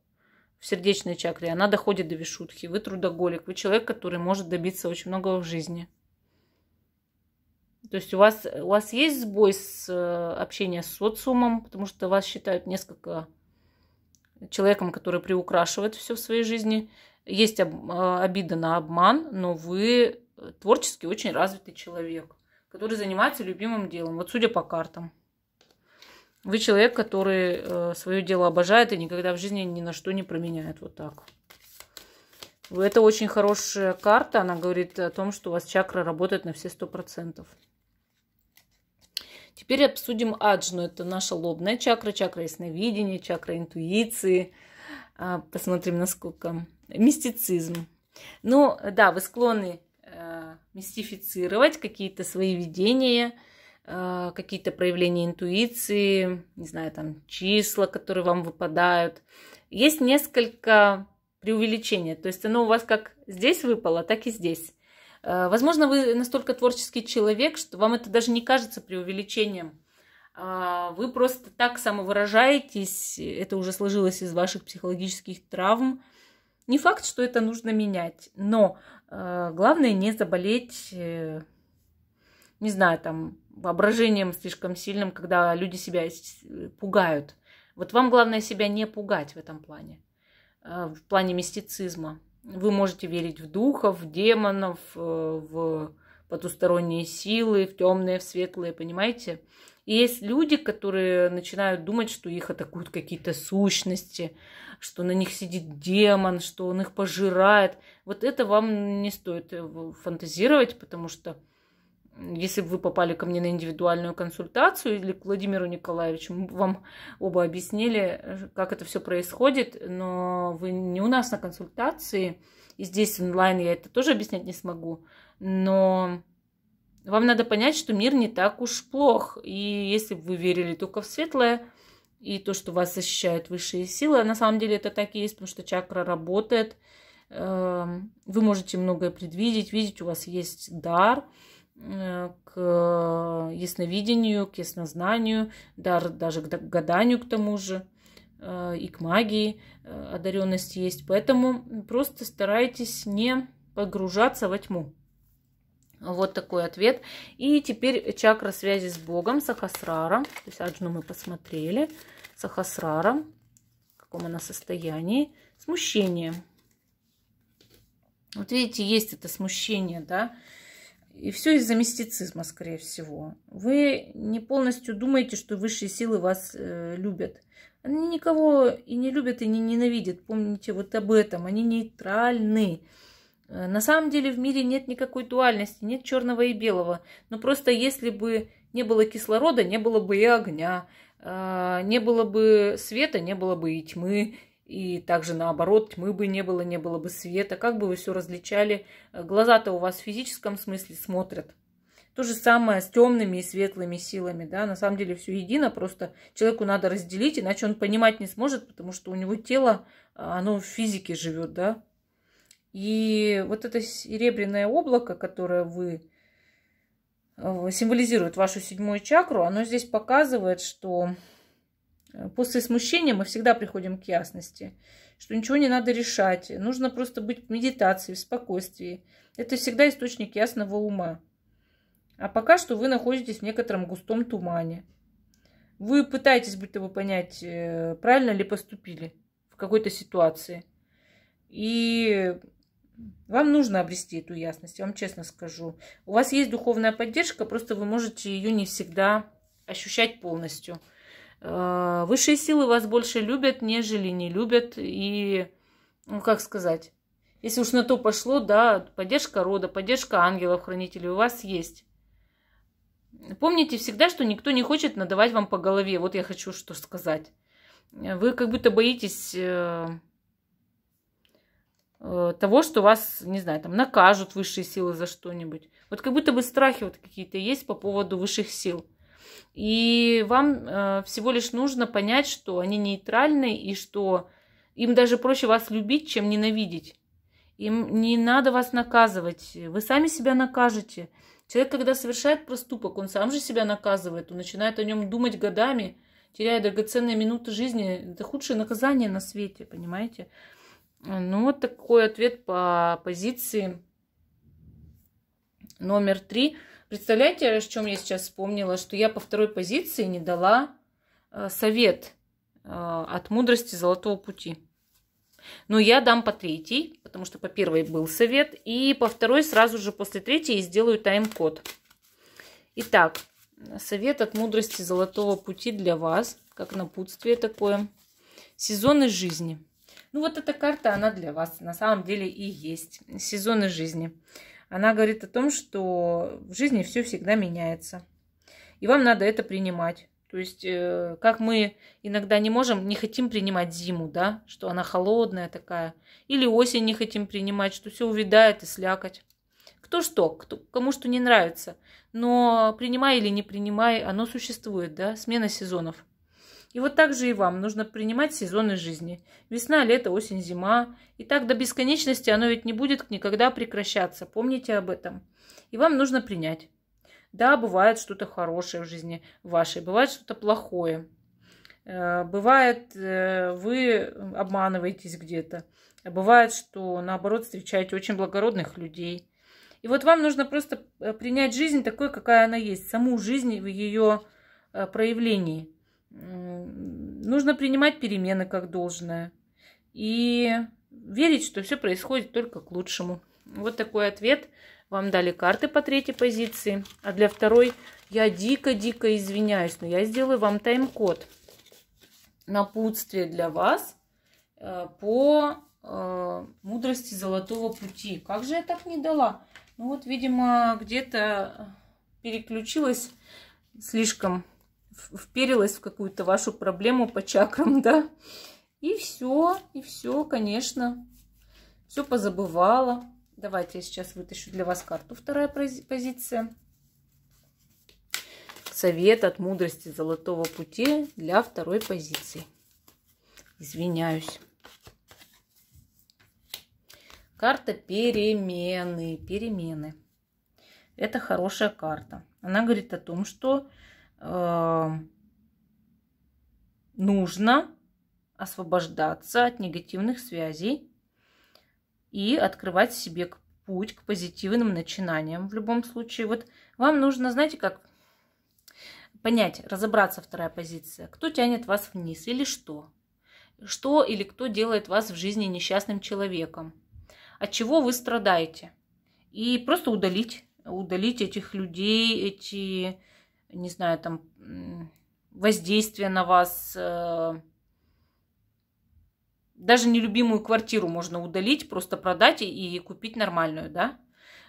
в сердечной чакре, она доходит до вишутхи. Вы трудоголик, вы человек, который может добиться очень многого в жизни. То есть у вас, у вас есть сбой с э, общения с социумом, потому что вас считают несколько человеком, который приукрашивает все в своей жизни. Есть э, обида на обман, но вы творческий очень развитый человек, который занимается любимым делом. Вот судя по картам. Вы человек, который э, свое дело обожает и никогда в жизни ни на что не променяет. Вот так. Это очень хорошая карта. Она говорит о том, что у вас чакра работает на все сто процентов. Теперь обсудим аджну. Это наша лобная чакра, чакра ясновидения, чакра интуиции. А, посмотрим, насколько мистицизм. Ну, да, вы склонны э, мистифицировать какие-то свои видения, э, какие-то проявления интуиции, не знаю, там числа, которые вам выпадают. Есть несколько преувеличений, то есть оно у вас как здесь выпало, так и здесь. Э, возможно, вы настолько творческий человек, что вам это даже не кажется преувеличением. А, вы просто так самовыражаетесь, это уже сложилось из ваших психологических травм. Не факт, что это нужно менять, но э, главное не заболеть, э, не знаю, там, воображением слишком сильным, когда люди себя пугают. Вот вам главное себя не пугать в этом плане, в плане мистицизма. Вы можете верить в духов, в демонов, э, в потусторонние силы, в темные, в светлые, понимаете? И есть люди, которые начинают думать, что их атакуют какие-то сущности, что на них сидит демон, что он их пожирает. Вот это вам не стоит э, фантазировать, потому что если бы вы попали ко мне на индивидуальную консультацию или к Владимиру Николаевичу, мы вам оба объяснили, э, как это все происходит, но вы не у нас на консультации, и здесь онлайн я это тоже объяснять не смогу, но вам надо понять, что мир не так уж плох, и если бы вы верили только в светлое, и то, что вас защищают высшие силы, а на самом деле это так и есть, потому что чакра работает, эм, вы можете многое предвидеть, видеть, у вас есть дар – Э, к э, ясновидению, к яснознанию, дар даже к гаданию к тому же э, и к магии одаренность есть. Поэтому просто старайтесь не погружаться во тьму. Вот такой ответ. И теперь чакра связи с Богом, Сахасрара. То есть Аджну мы посмотрели. Сахасрара. В каком она состоянии? Смущение. Вот видите, есть это смущение, да? И все из-за мистицизма, скорее всего. Вы не полностью думаете, что высшие силы вас э, любят. Они никого и не любят, и не ненавидят. Помните вот об этом. Они нейтральны. Э, на самом деле в мире нет никакой дуальности, нет черного и белого. Но просто если бы не было кислорода, не было бы и огня, э, не было бы света, не было бы и тьмы, и также наоборот, тьмы бы не было, не было бы света, как бы вы все различали, э, глаза-то у вас в физическом смысле смотрят. То же самое с темными и светлыми силами, да, на самом деле все едино, просто человеку надо разделить, иначе он понимать не сможет, потому что у него тело, оно в физике живет, да. И вот это серебряное облако, которое вы э, символизирует вашу седьмую чакру, оно здесь показывает, что Э, после смущения мы всегда приходим к ясности, что ничего не надо решать, нужно просто быть в медитации, в спокойствии. Это всегда источник ясного ума. А пока что вы находитесь в некотором густом тумане. Вы пытаетесь, будто бы, понять, э, правильно ли поступили в какой-то ситуации. И вам нужно обрести эту ясность, я вам честно скажу. У вас есть духовная поддержка, просто вы можете ее не всегда ощущать полностью – Э, высшие силы вас больше любят, нежели не любят. И, ну, как сказать, если уж на то пошло, да, поддержка рода, поддержка ангелов-хранителей у вас есть. Помните всегда, что никто не хочет надавать вам по голове. Вот я хочу что сказать. Вы как будто боитесь э, э, того, что вас, не знаю, там накажут высшие силы за что-нибудь. Вот как будто бы страхи вот какие-то есть по поводу высших сил. И вам э, всего лишь нужно понять, что они нейтральны и что им даже проще вас любить, чем ненавидеть. Им не надо вас наказывать. Вы сами себя накажете. Человек, когда совершает проступок, он сам же себя наказывает. Он начинает о нем думать годами, теряя драгоценные минуты жизни. Это худшее наказание на свете, понимаете? Ну, вот такой ответ по позиции номер три – Представляете, о чем я сейчас вспомнила? Что я по второй позиции не дала э, совет э, от мудрости золотого пути. Но я дам по третьей, потому что по первой был совет. И по второй сразу же после третьей сделаю тайм-код. Итак, совет от мудрости золотого пути для вас, как напутствие такое. Сезоны жизни. Ну вот эта карта, она для вас на самом деле и есть. Сезоны жизни. Она говорит о том, что в жизни все всегда меняется. И вам надо это принимать. То есть, э, как мы иногда не можем, не хотим принимать зиму, да, что она холодная такая. Или осень не хотим принимать, что все увядает и слякоть. Кто что, кто, кому что не нравится. Но принимай или не принимай, оно существует, да, смена сезонов. И вот так же и вам нужно принимать сезоны жизни. Весна, лето, осень, зима. И так до бесконечности оно ведь не будет никогда прекращаться. Помните об этом. И вам нужно принять. Да, бывает что-то хорошее в жизни вашей, бывает что-то плохое. Э, бывает, э, вы обманываетесь где-то. Бывает, что наоборот встречаете очень благородных людей. И вот вам нужно просто э, принять жизнь такой, какая она есть, саму жизнь в ее проявлении нужно принимать перемены как должное и верить, что все происходит только к лучшему. Вот такой ответ. Вам дали карты по третьей позиции, а для второй я дико-дико извиняюсь, но я сделаю вам тайм-код. на путствие для вас э, по э, мудрости золотого пути. Как же я так не дала? Ну вот, видимо, где-то переключилась слишком вперилась в какую-то вашу проблему по чакрам, да. И все, и все, конечно, все позабывала. Давайте я сейчас вытащу для вас карту. Вторая позиция. Совет от мудрости золотого пути для второй позиции. Извиняюсь. Карта перемены. Перемены. Это хорошая карта. Она говорит о том, что э, нужно освобождаться от негативных связей и открывать себе путь к позитивным начинаниям в любом случае. Вот вам нужно, знаете, как понять, разобраться вторая позиция. Кто тянет вас вниз или что? Что или кто делает вас в жизни несчастным человеком? От чего вы страдаете? И просто удалить, удалить этих людей, эти не знаю, там, воздействие на вас. Э, даже нелюбимую квартиру можно удалить, просто продать и купить нормальную, да?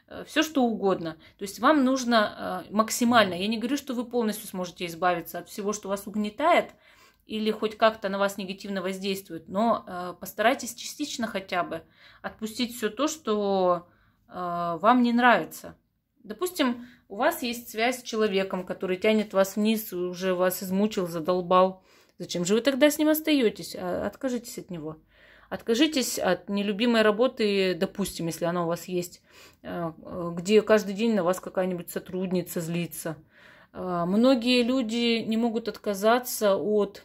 Э, все что угодно. То есть вам нужно э, максимально, я не говорю, что вы полностью сможете избавиться от всего, что вас угнетает, или хоть как-то на вас негативно воздействует, но постарайтесь частично хотя бы отпустить все то, что вам не нравится Допустим, у вас есть связь с человеком, который тянет вас вниз, уже вас измучил, задолбал. Зачем же вы тогда с ним остаетесь? А, откажитесь от него. Откажитесь от нелюбимой работы, допустим, если она у вас есть, э, где каждый день на вас какая-нибудь сотрудница злится. Э, многие люди не могут отказаться от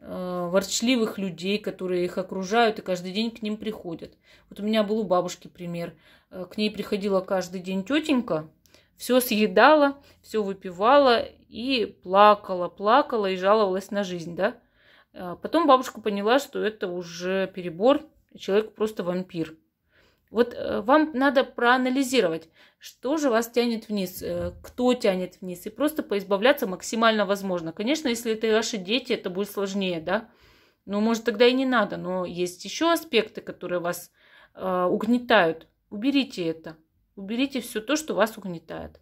Э, ворчливых людей, которые их окружают и каждый день к ним приходят. Вот у меня был у бабушки пример. Э, к ней приходила каждый день тетенька, все съедала, все выпивала и плакала, плакала и жаловалась на жизнь, да. Э, потом бабушка поняла, что это уже перебор, человек просто вампир – вот э, вам надо проанализировать, что же вас тянет вниз, э, кто тянет вниз, и просто поизбавляться максимально возможно. Конечно, если это ваши дети, это будет сложнее, да. Ну, может, тогда и не надо, но есть еще аспекты, которые вас э, угнетают. Уберите это. Уберите все то, что вас угнетает.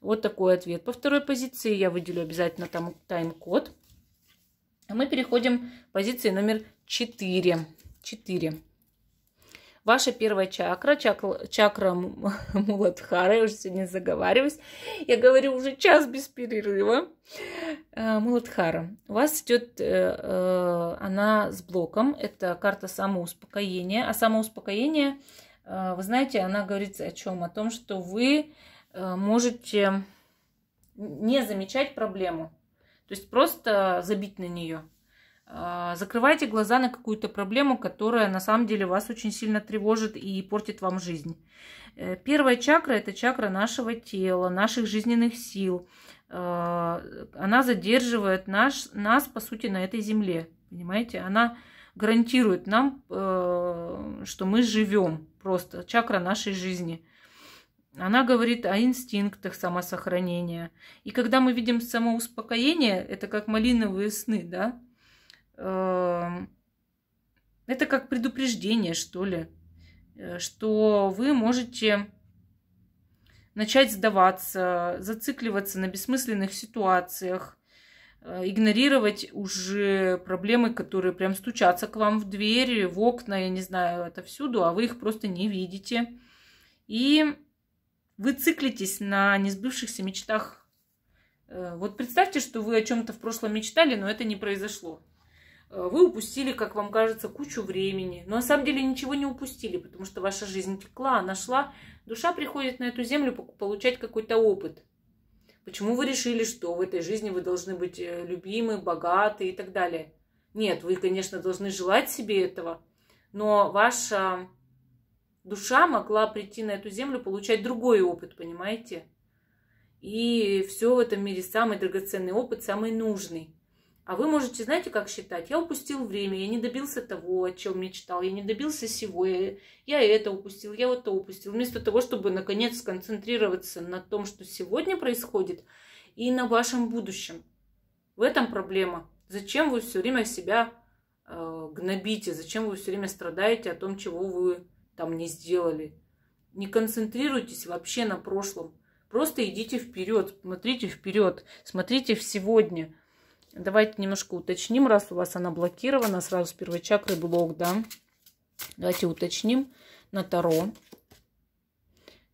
Вот такой ответ. По второй позиции я выделю обязательно там тайм-код. А мы переходим к позиции номер 4. 4. Ваша первая чакра, чакра, чакра Муладхара, я уже сегодня заговариваюсь, я говорю уже час без перерыва, э, Муладхара. У вас идет э, э, она с блоком, это карта самоуспокоения, а самоуспокоение, вы знаете, она говорит о чем? О том, что вы можете не замечать проблему, то есть просто забить на нее. А, закрывайте глаза на какую-то проблему, которая на самом деле вас очень сильно тревожит и портит вам жизнь. Э, первая чакра – это чакра нашего тела, наших жизненных сил. А, она задерживает наш, нас, по сути, на этой земле. Понимаете? Она гарантирует нам, э, что мы живем просто. Чакра нашей жизни – она говорит о инстинктах самосохранения. И когда мы видим самоуспокоение, это как малиновые сны, да, Эм, это как предупреждение, что ли, э, что вы можете начать сдаваться, зацикливаться на бессмысленных ситуациях, э, игнорировать уже проблемы, которые прям стучатся к вам в двери, в окна, я не знаю, это всюду, а вы их просто не видите. И вы циклитесь на несбывшихся мечтах. Э, вот представьте, что вы о чем-то в прошлом мечтали, но это не произошло. Э, вы упустили, как вам кажется, кучу времени, но на самом деле ничего не упустили, потому что ваша жизнь текла, она шла. Душа приходит на эту землю получать какой-то опыт. Почему вы решили, что в этой жизни вы должны быть э, любимы, богаты и так далее? Нет, вы, конечно, должны желать себе этого, но ваша душа могла прийти на эту землю, получать другой опыт, понимаете? И все в этом мире самый драгоценный опыт, самый нужный. А вы можете, знаете, как считать? Я упустил время, я не добился того, о чем мечтал, я не добился всего, я, я это упустил, я вот это упустил. Вместо того, чтобы, наконец, сконцентрироваться на том, что сегодня происходит, и на вашем будущем. В этом проблема. Зачем вы все время себя э, гнобите? Зачем вы все время страдаете о том, чего вы там не сделали? Не концентрируйтесь вообще на прошлом. Просто идите вперед, смотрите вперед, смотрите в сегодня – Давайте немножко уточним, раз у вас она блокирована, сразу с первой чакры блок, да. Давайте уточним на Таро.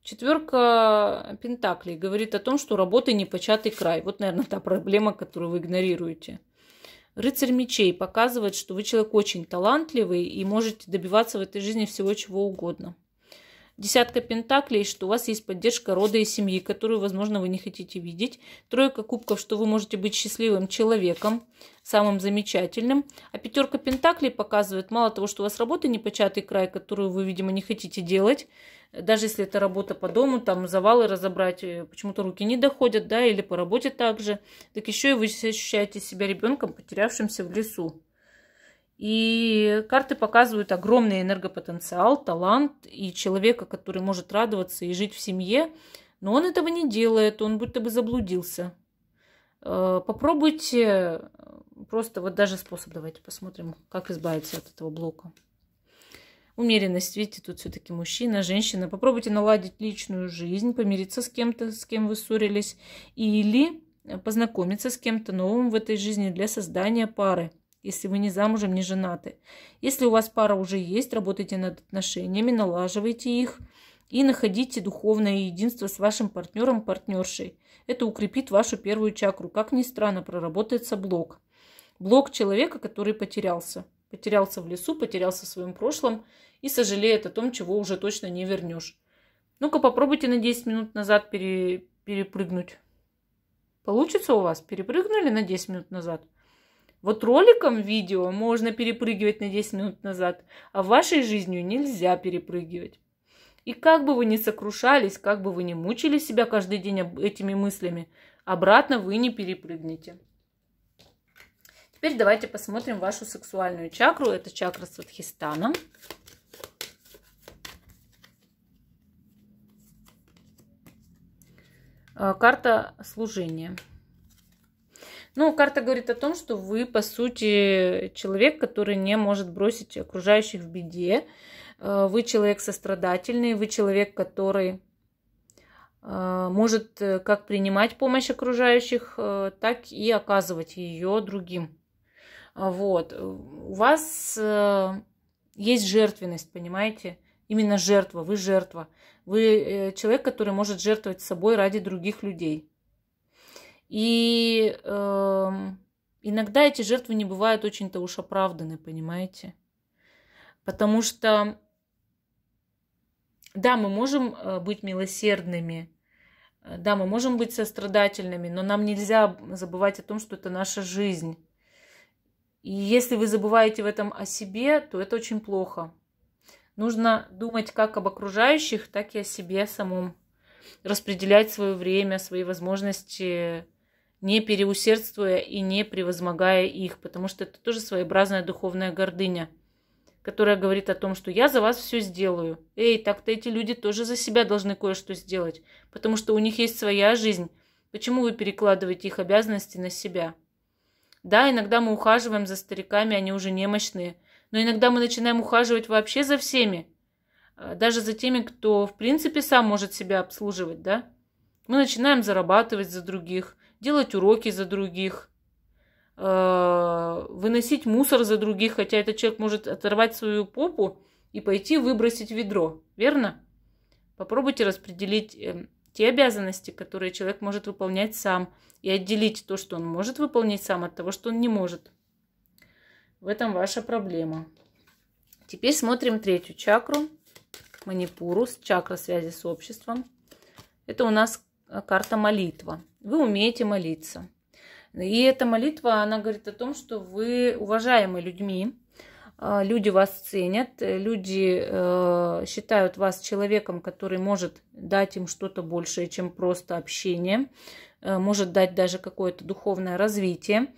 Четверка Пентаклей говорит о том, что работа непочатый край. Вот, наверное, та проблема, которую вы игнорируете. Рыцарь мечей показывает, что вы человек очень талантливый и можете добиваться в этой жизни всего чего угодно. Десятка пентаклей, что у вас есть поддержка рода и семьи, которую, возможно, вы не хотите видеть. Тройка кубков, что вы можете быть счастливым человеком, самым замечательным. А пятерка пентаклей показывает, мало того, что у вас работа непочатый край, которую вы, видимо, не хотите делать, даже если это работа по дому, там завалы разобрать, э, почему-то руки не доходят, да, или по работе также, так еще и вы ощущаете себя ребенком, потерявшимся в лесу. И карты показывают огромный энергопотенциал, талант и человека, который может радоваться и жить в семье. Но он этого не делает, он будто бы заблудился. Э, попробуйте э, просто вот даже способ давайте посмотрим, как избавиться от этого блока. Умеренность, видите, тут все-таки мужчина, женщина. Попробуйте наладить личную жизнь, помириться с кем-то, с кем вы ссорились, или познакомиться с кем-то новым в этой жизни для создания пары если вы не замужем, не женаты. Если у вас пара уже есть, работайте над отношениями, налаживайте их и находите духовное единство с вашим партнером, партнершей. Это укрепит вашу первую чакру. Как ни странно, проработается блок. Блок человека, который потерялся. Потерялся в лесу, потерялся в своем прошлом и сожалеет о том, чего уже точно не вернешь. Ну-ка попробуйте на 10 минут назад пере... перепрыгнуть. Получится у вас? Перепрыгнули на 10 минут назад – вот роликом видео можно перепрыгивать на 10 минут назад, а вашей жизнью нельзя перепрыгивать. И как бы вы ни сокрушались, как бы вы ни мучили себя каждый день этими мыслями, обратно вы не перепрыгнете. Теперь давайте посмотрим вашу сексуальную чакру. Это чакра Сватхистана. Карта служения. Ну карта говорит о том, что вы, по сути, человек, который не может бросить окружающих в беде. Э, вы человек сострадательный, вы человек, который э, может э, как принимать помощь окружающих, так и оказывать ее другим. Вот. У вас есть жертвенность, понимаете? Именно жертва, вы жертва. Вы человек, который может жертвовать собой ради других людей. И э, иногда эти жертвы не бывают очень-то уж оправданы, понимаете? Потому что, да, мы можем э, быть милосердными, э, да, мы можем быть сострадательными, но нам нельзя забывать о том, что это наша жизнь. И если вы забываете в этом о себе, то это очень плохо. Нужно думать как об окружающих, так и о себе самом. Распределять свое время, свои возможности, не переусердствуя и не превозмогая их, потому что это тоже своеобразная духовная гордыня, которая говорит о том, что я за вас все сделаю. Эй, так-то эти люди тоже за себя должны кое-что сделать, потому что у них есть своя жизнь. Почему вы перекладываете их обязанности на себя? Да, иногда мы ухаживаем за стариками, они уже немощные, но иногда мы начинаем ухаживать вообще за всеми, а, даже за теми, кто в принципе сам может себя обслуживать, да? Мы начинаем зарабатывать за других, делать уроки за других, э, выносить мусор за других, хотя этот человек может оторвать свою попу и пойти выбросить ведро, верно? Попробуйте распределить эм, те обязанности, которые человек может выполнять сам, и отделить то, что он может выполнить сам, от того, что он не может. В этом ваша проблема. Теперь смотрим третью чакру, Манипуру, чакра связи с обществом. Это у нас Э, карта молитва. Вы умеете молиться. И эта молитва, она говорит о том, что вы уважаемы людьми, э, люди вас ценят, э, люди считают вас человеком, который может дать им что-то большее, чем просто общение, может дать даже какое-то духовное развитие.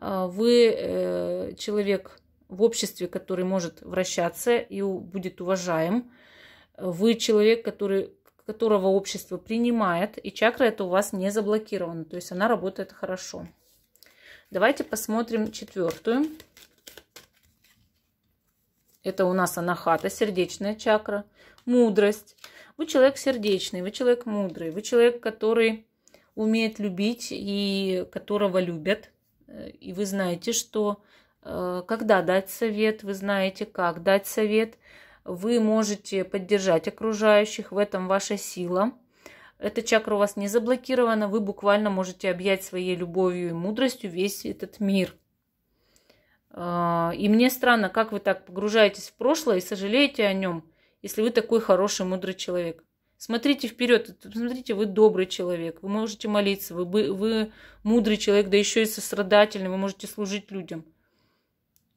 вы человек в обществе, который может вращаться и будет уважаем. Вы человек, который которого общество принимает, и чакра это у вас не заблокирована, то есть она работает хорошо. Давайте посмотрим четвертую. Это у нас анахата, сердечная чакра, мудрость. Вы человек сердечный, вы человек мудрый, вы человек, который умеет любить и которого любят. И вы знаете, что э, когда дать совет, вы знаете, как дать совет – вы можете поддержать окружающих, в этом ваша сила. Эта чакра у вас не заблокирована, вы буквально можете объять своей любовью и мудростью весь этот мир. А, и мне странно, как вы так погружаетесь в прошлое и сожалеете о нем, если вы такой хороший, мудрый человек. Смотрите вперед, смотрите, вы добрый человек, вы можете молиться, вы, вы мудрый человек, да еще и сострадательный, вы можете служить людям –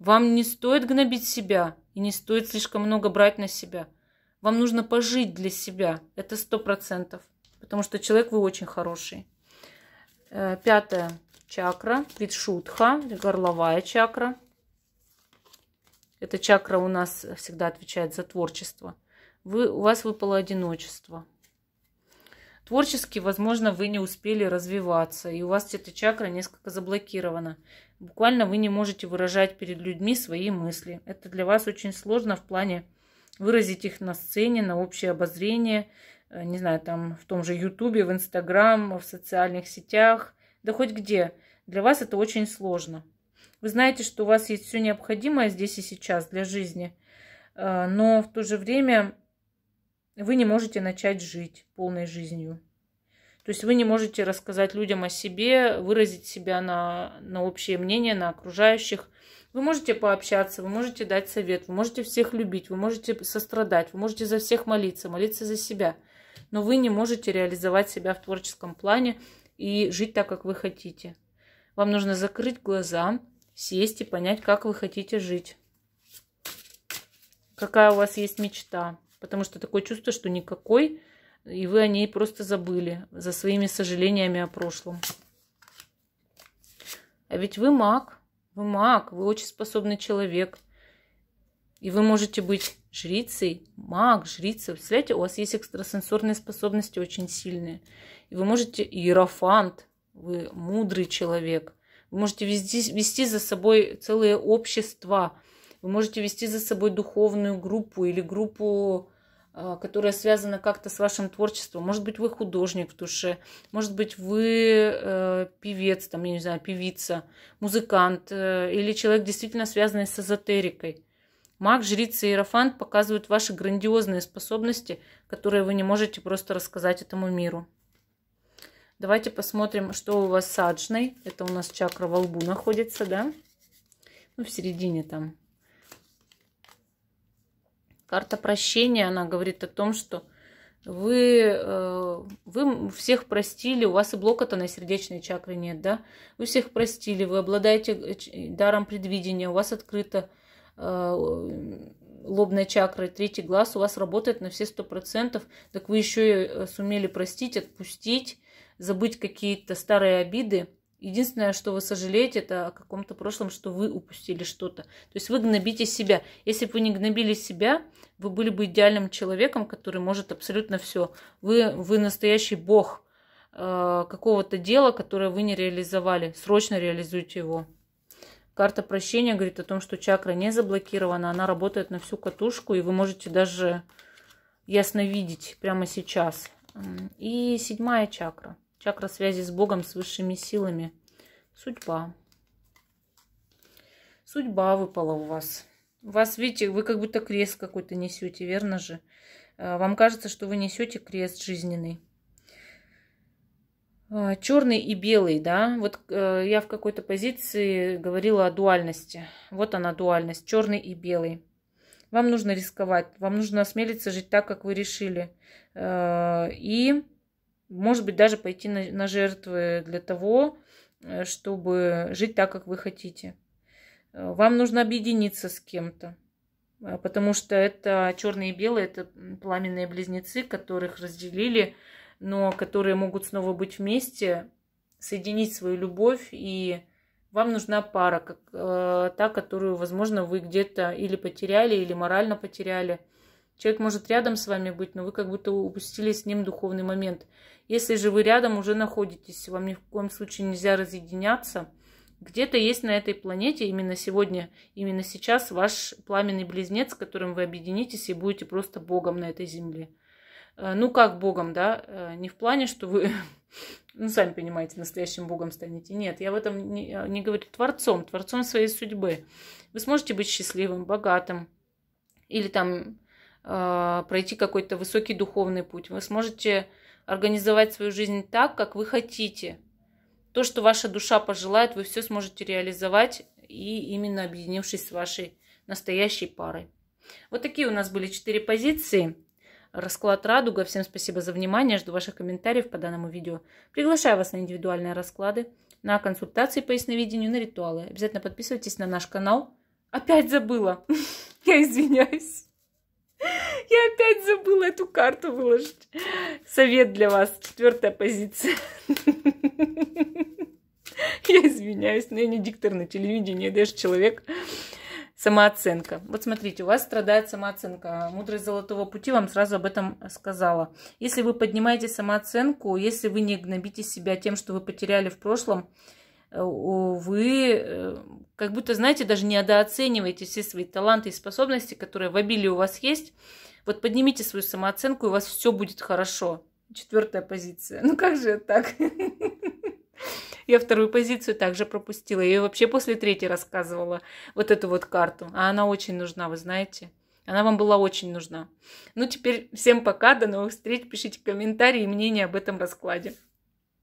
вам не стоит гнобить себя и не стоит слишком много брать на себя. Вам нужно пожить для себя. Это сто процентов. Потому что человек вы очень хороший. Э, пятая чакра, Витшутха, горловая чакра. Эта чакра у нас всегда отвечает за творчество. Вы, у вас выпало одиночество. Творчески, возможно, вы не успели развиваться, и у вас эта чакра несколько заблокирована. Буквально вы не можете выражать перед людьми свои мысли. Это для вас очень сложно в плане выразить их на сцене, на общее обозрение, э, не знаю, там в том же Ютубе, в Инстаграм, в социальных сетях, да хоть где. Для вас это очень сложно. Вы знаете, что у вас есть все необходимое здесь и сейчас для жизни, э, но в то же время вы не можете начать жить полной жизнью. То есть вы не можете рассказать людям о себе, выразить себя на, на общее мнение, на окружающих. Вы можете пообщаться, вы можете дать совет, вы можете всех любить, вы можете сострадать, вы можете за всех молиться, молиться за себя. Но вы не можете реализовать себя в творческом плане и жить так, как вы хотите. Вам нужно закрыть глаза, сесть и понять, как вы хотите жить. Какая у вас есть мечта, потому что такое чувство, что никакой, и вы о ней просто забыли за своими сожалениями о прошлом. А ведь вы маг, вы маг, вы очень способный человек. И вы можете быть жрицей, маг, жрица. Представляете, у вас есть экстрасенсорные способности очень сильные. И вы можете иерофант, вы мудрый человек. Вы можете вести, вести за собой целые общества. Вы можете вести за собой духовную группу или группу а, которая связана как-то с вашим творчеством. Может быть, вы художник в душе, может быть, вы э, певец, там, я не знаю, певица, музыкант э, или человек, действительно связанный с эзотерикой. Маг, жрица и иерофант показывают ваши грандиозные способности, которые вы не можете просто рассказать этому миру. Давайте посмотрим, что у вас с аджной. Это у нас чакра во лбу находится, да? Ну, в середине там Карта прощения, она говорит о том, что вы, э, вы всех простили, у вас и блока-то на сердечной чакре нет, да? Вы всех простили, вы обладаете э, даром предвидения, у вас открыта э, лобная чакра, третий глаз у вас работает на все сто процентов, так вы еще и сумели простить, отпустить, забыть какие-то старые обиды, Единственное, что вы сожалеете, это о каком-то прошлом, что вы упустили что-то. То есть вы гнобите себя. Если бы вы не гнобили себя, вы были бы идеальным человеком, который может абсолютно все. Вы, вы настоящий бог э, какого-то дела, которое вы не реализовали. Срочно реализуйте его. Карта прощения говорит о том, что чакра не заблокирована, она работает на всю катушку, и вы можете даже ясно видеть прямо сейчас. И седьмая чакра. Чакра связи с Богом, с высшими силами. Судьба. Судьба выпала у вас. вас, видите, вы как будто крест какой-то несете, верно же? А, вам кажется, что вы несете крест жизненный. А, черный и белый, да? Вот э, я в какой-то позиции говорила о дуальности. Вот она дуальность, черный и белый. Вам нужно рисковать, вам нужно осмелиться жить так, как вы решили. А, и может быть, даже пойти на, на жертвы для того, э, чтобы жить так, как вы хотите. Э, вам нужно объединиться с кем-то, э, потому что это черные и белые, это пламенные близнецы, которых разделили, но которые могут снова быть вместе, соединить свою любовь, и вам нужна пара, как, э, та, которую, возможно, вы где-то или потеряли, или морально потеряли – Человек может рядом с вами быть, но вы как будто упустили с ним духовный момент. Если же вы рядом уже находитесь, вам ни в коем случае нельзя разъединяться. Где-то есть на этой планете именно сегодня, именно сейчас ваш пламенный близнец, с которым вы объединитесь и будете просто Богом на этой земле. Э, ну как Богом, да? Э, не в плане, что вы, ну сами понимаете, настоящим Богом станете. Нет, я в этом не, э, не говорю Творцом, Творцом своей судьбы. Вы сможете быть счастливым, богатым, или там а, пройти какой-то высокий духовный путь. Вы сможете организовать свою жизнь так, как вы хотите. То, что ваша душа пожелает, вы все сможете реализовать, и именно объединившись с вашей настоящей парой. Вот такие у нас были четыре позиции. Расклад «Радуга». Всем спасибо за внимание. Жду ваших комментариев по данному видео. Приглашаю вас на индивидуальные расклады, на консультации по ясновидению, на ритуалы. Обязательно подписывайтесь на наш канал. Опять забыла. Я извиняюсь. Я опять забыла эту карту выложить. Совет для вас. Четвертая позиция. Я извиняюсь, но я не диктор на телевидении, я даже человек. Самооценка. Вот смотрите, у вас страдает самооценка. Мудрость золотого пути вам сразу об этом сказала. Если вы поднимаете самооценку, если вы не гнобите себя тем, что вы потеряли в прошлом, вы э, как будто, знаете, даже недооцениваете все свои таланты и способности, которые в обилии у вас есть. Вот поднимите свою самооценку, и у вас все будет хорошо. Четвертая позиция. Ну как же так? Я вторую позицию также пропустила. Я вообще после третьей рассказывала, вот эту вот карту. А она очень нужна, вы знаете. Она вам была очень нужна. Ну, теперь всем пока, до новых встреч. Пишите комментарии и мнения об этом раскладе.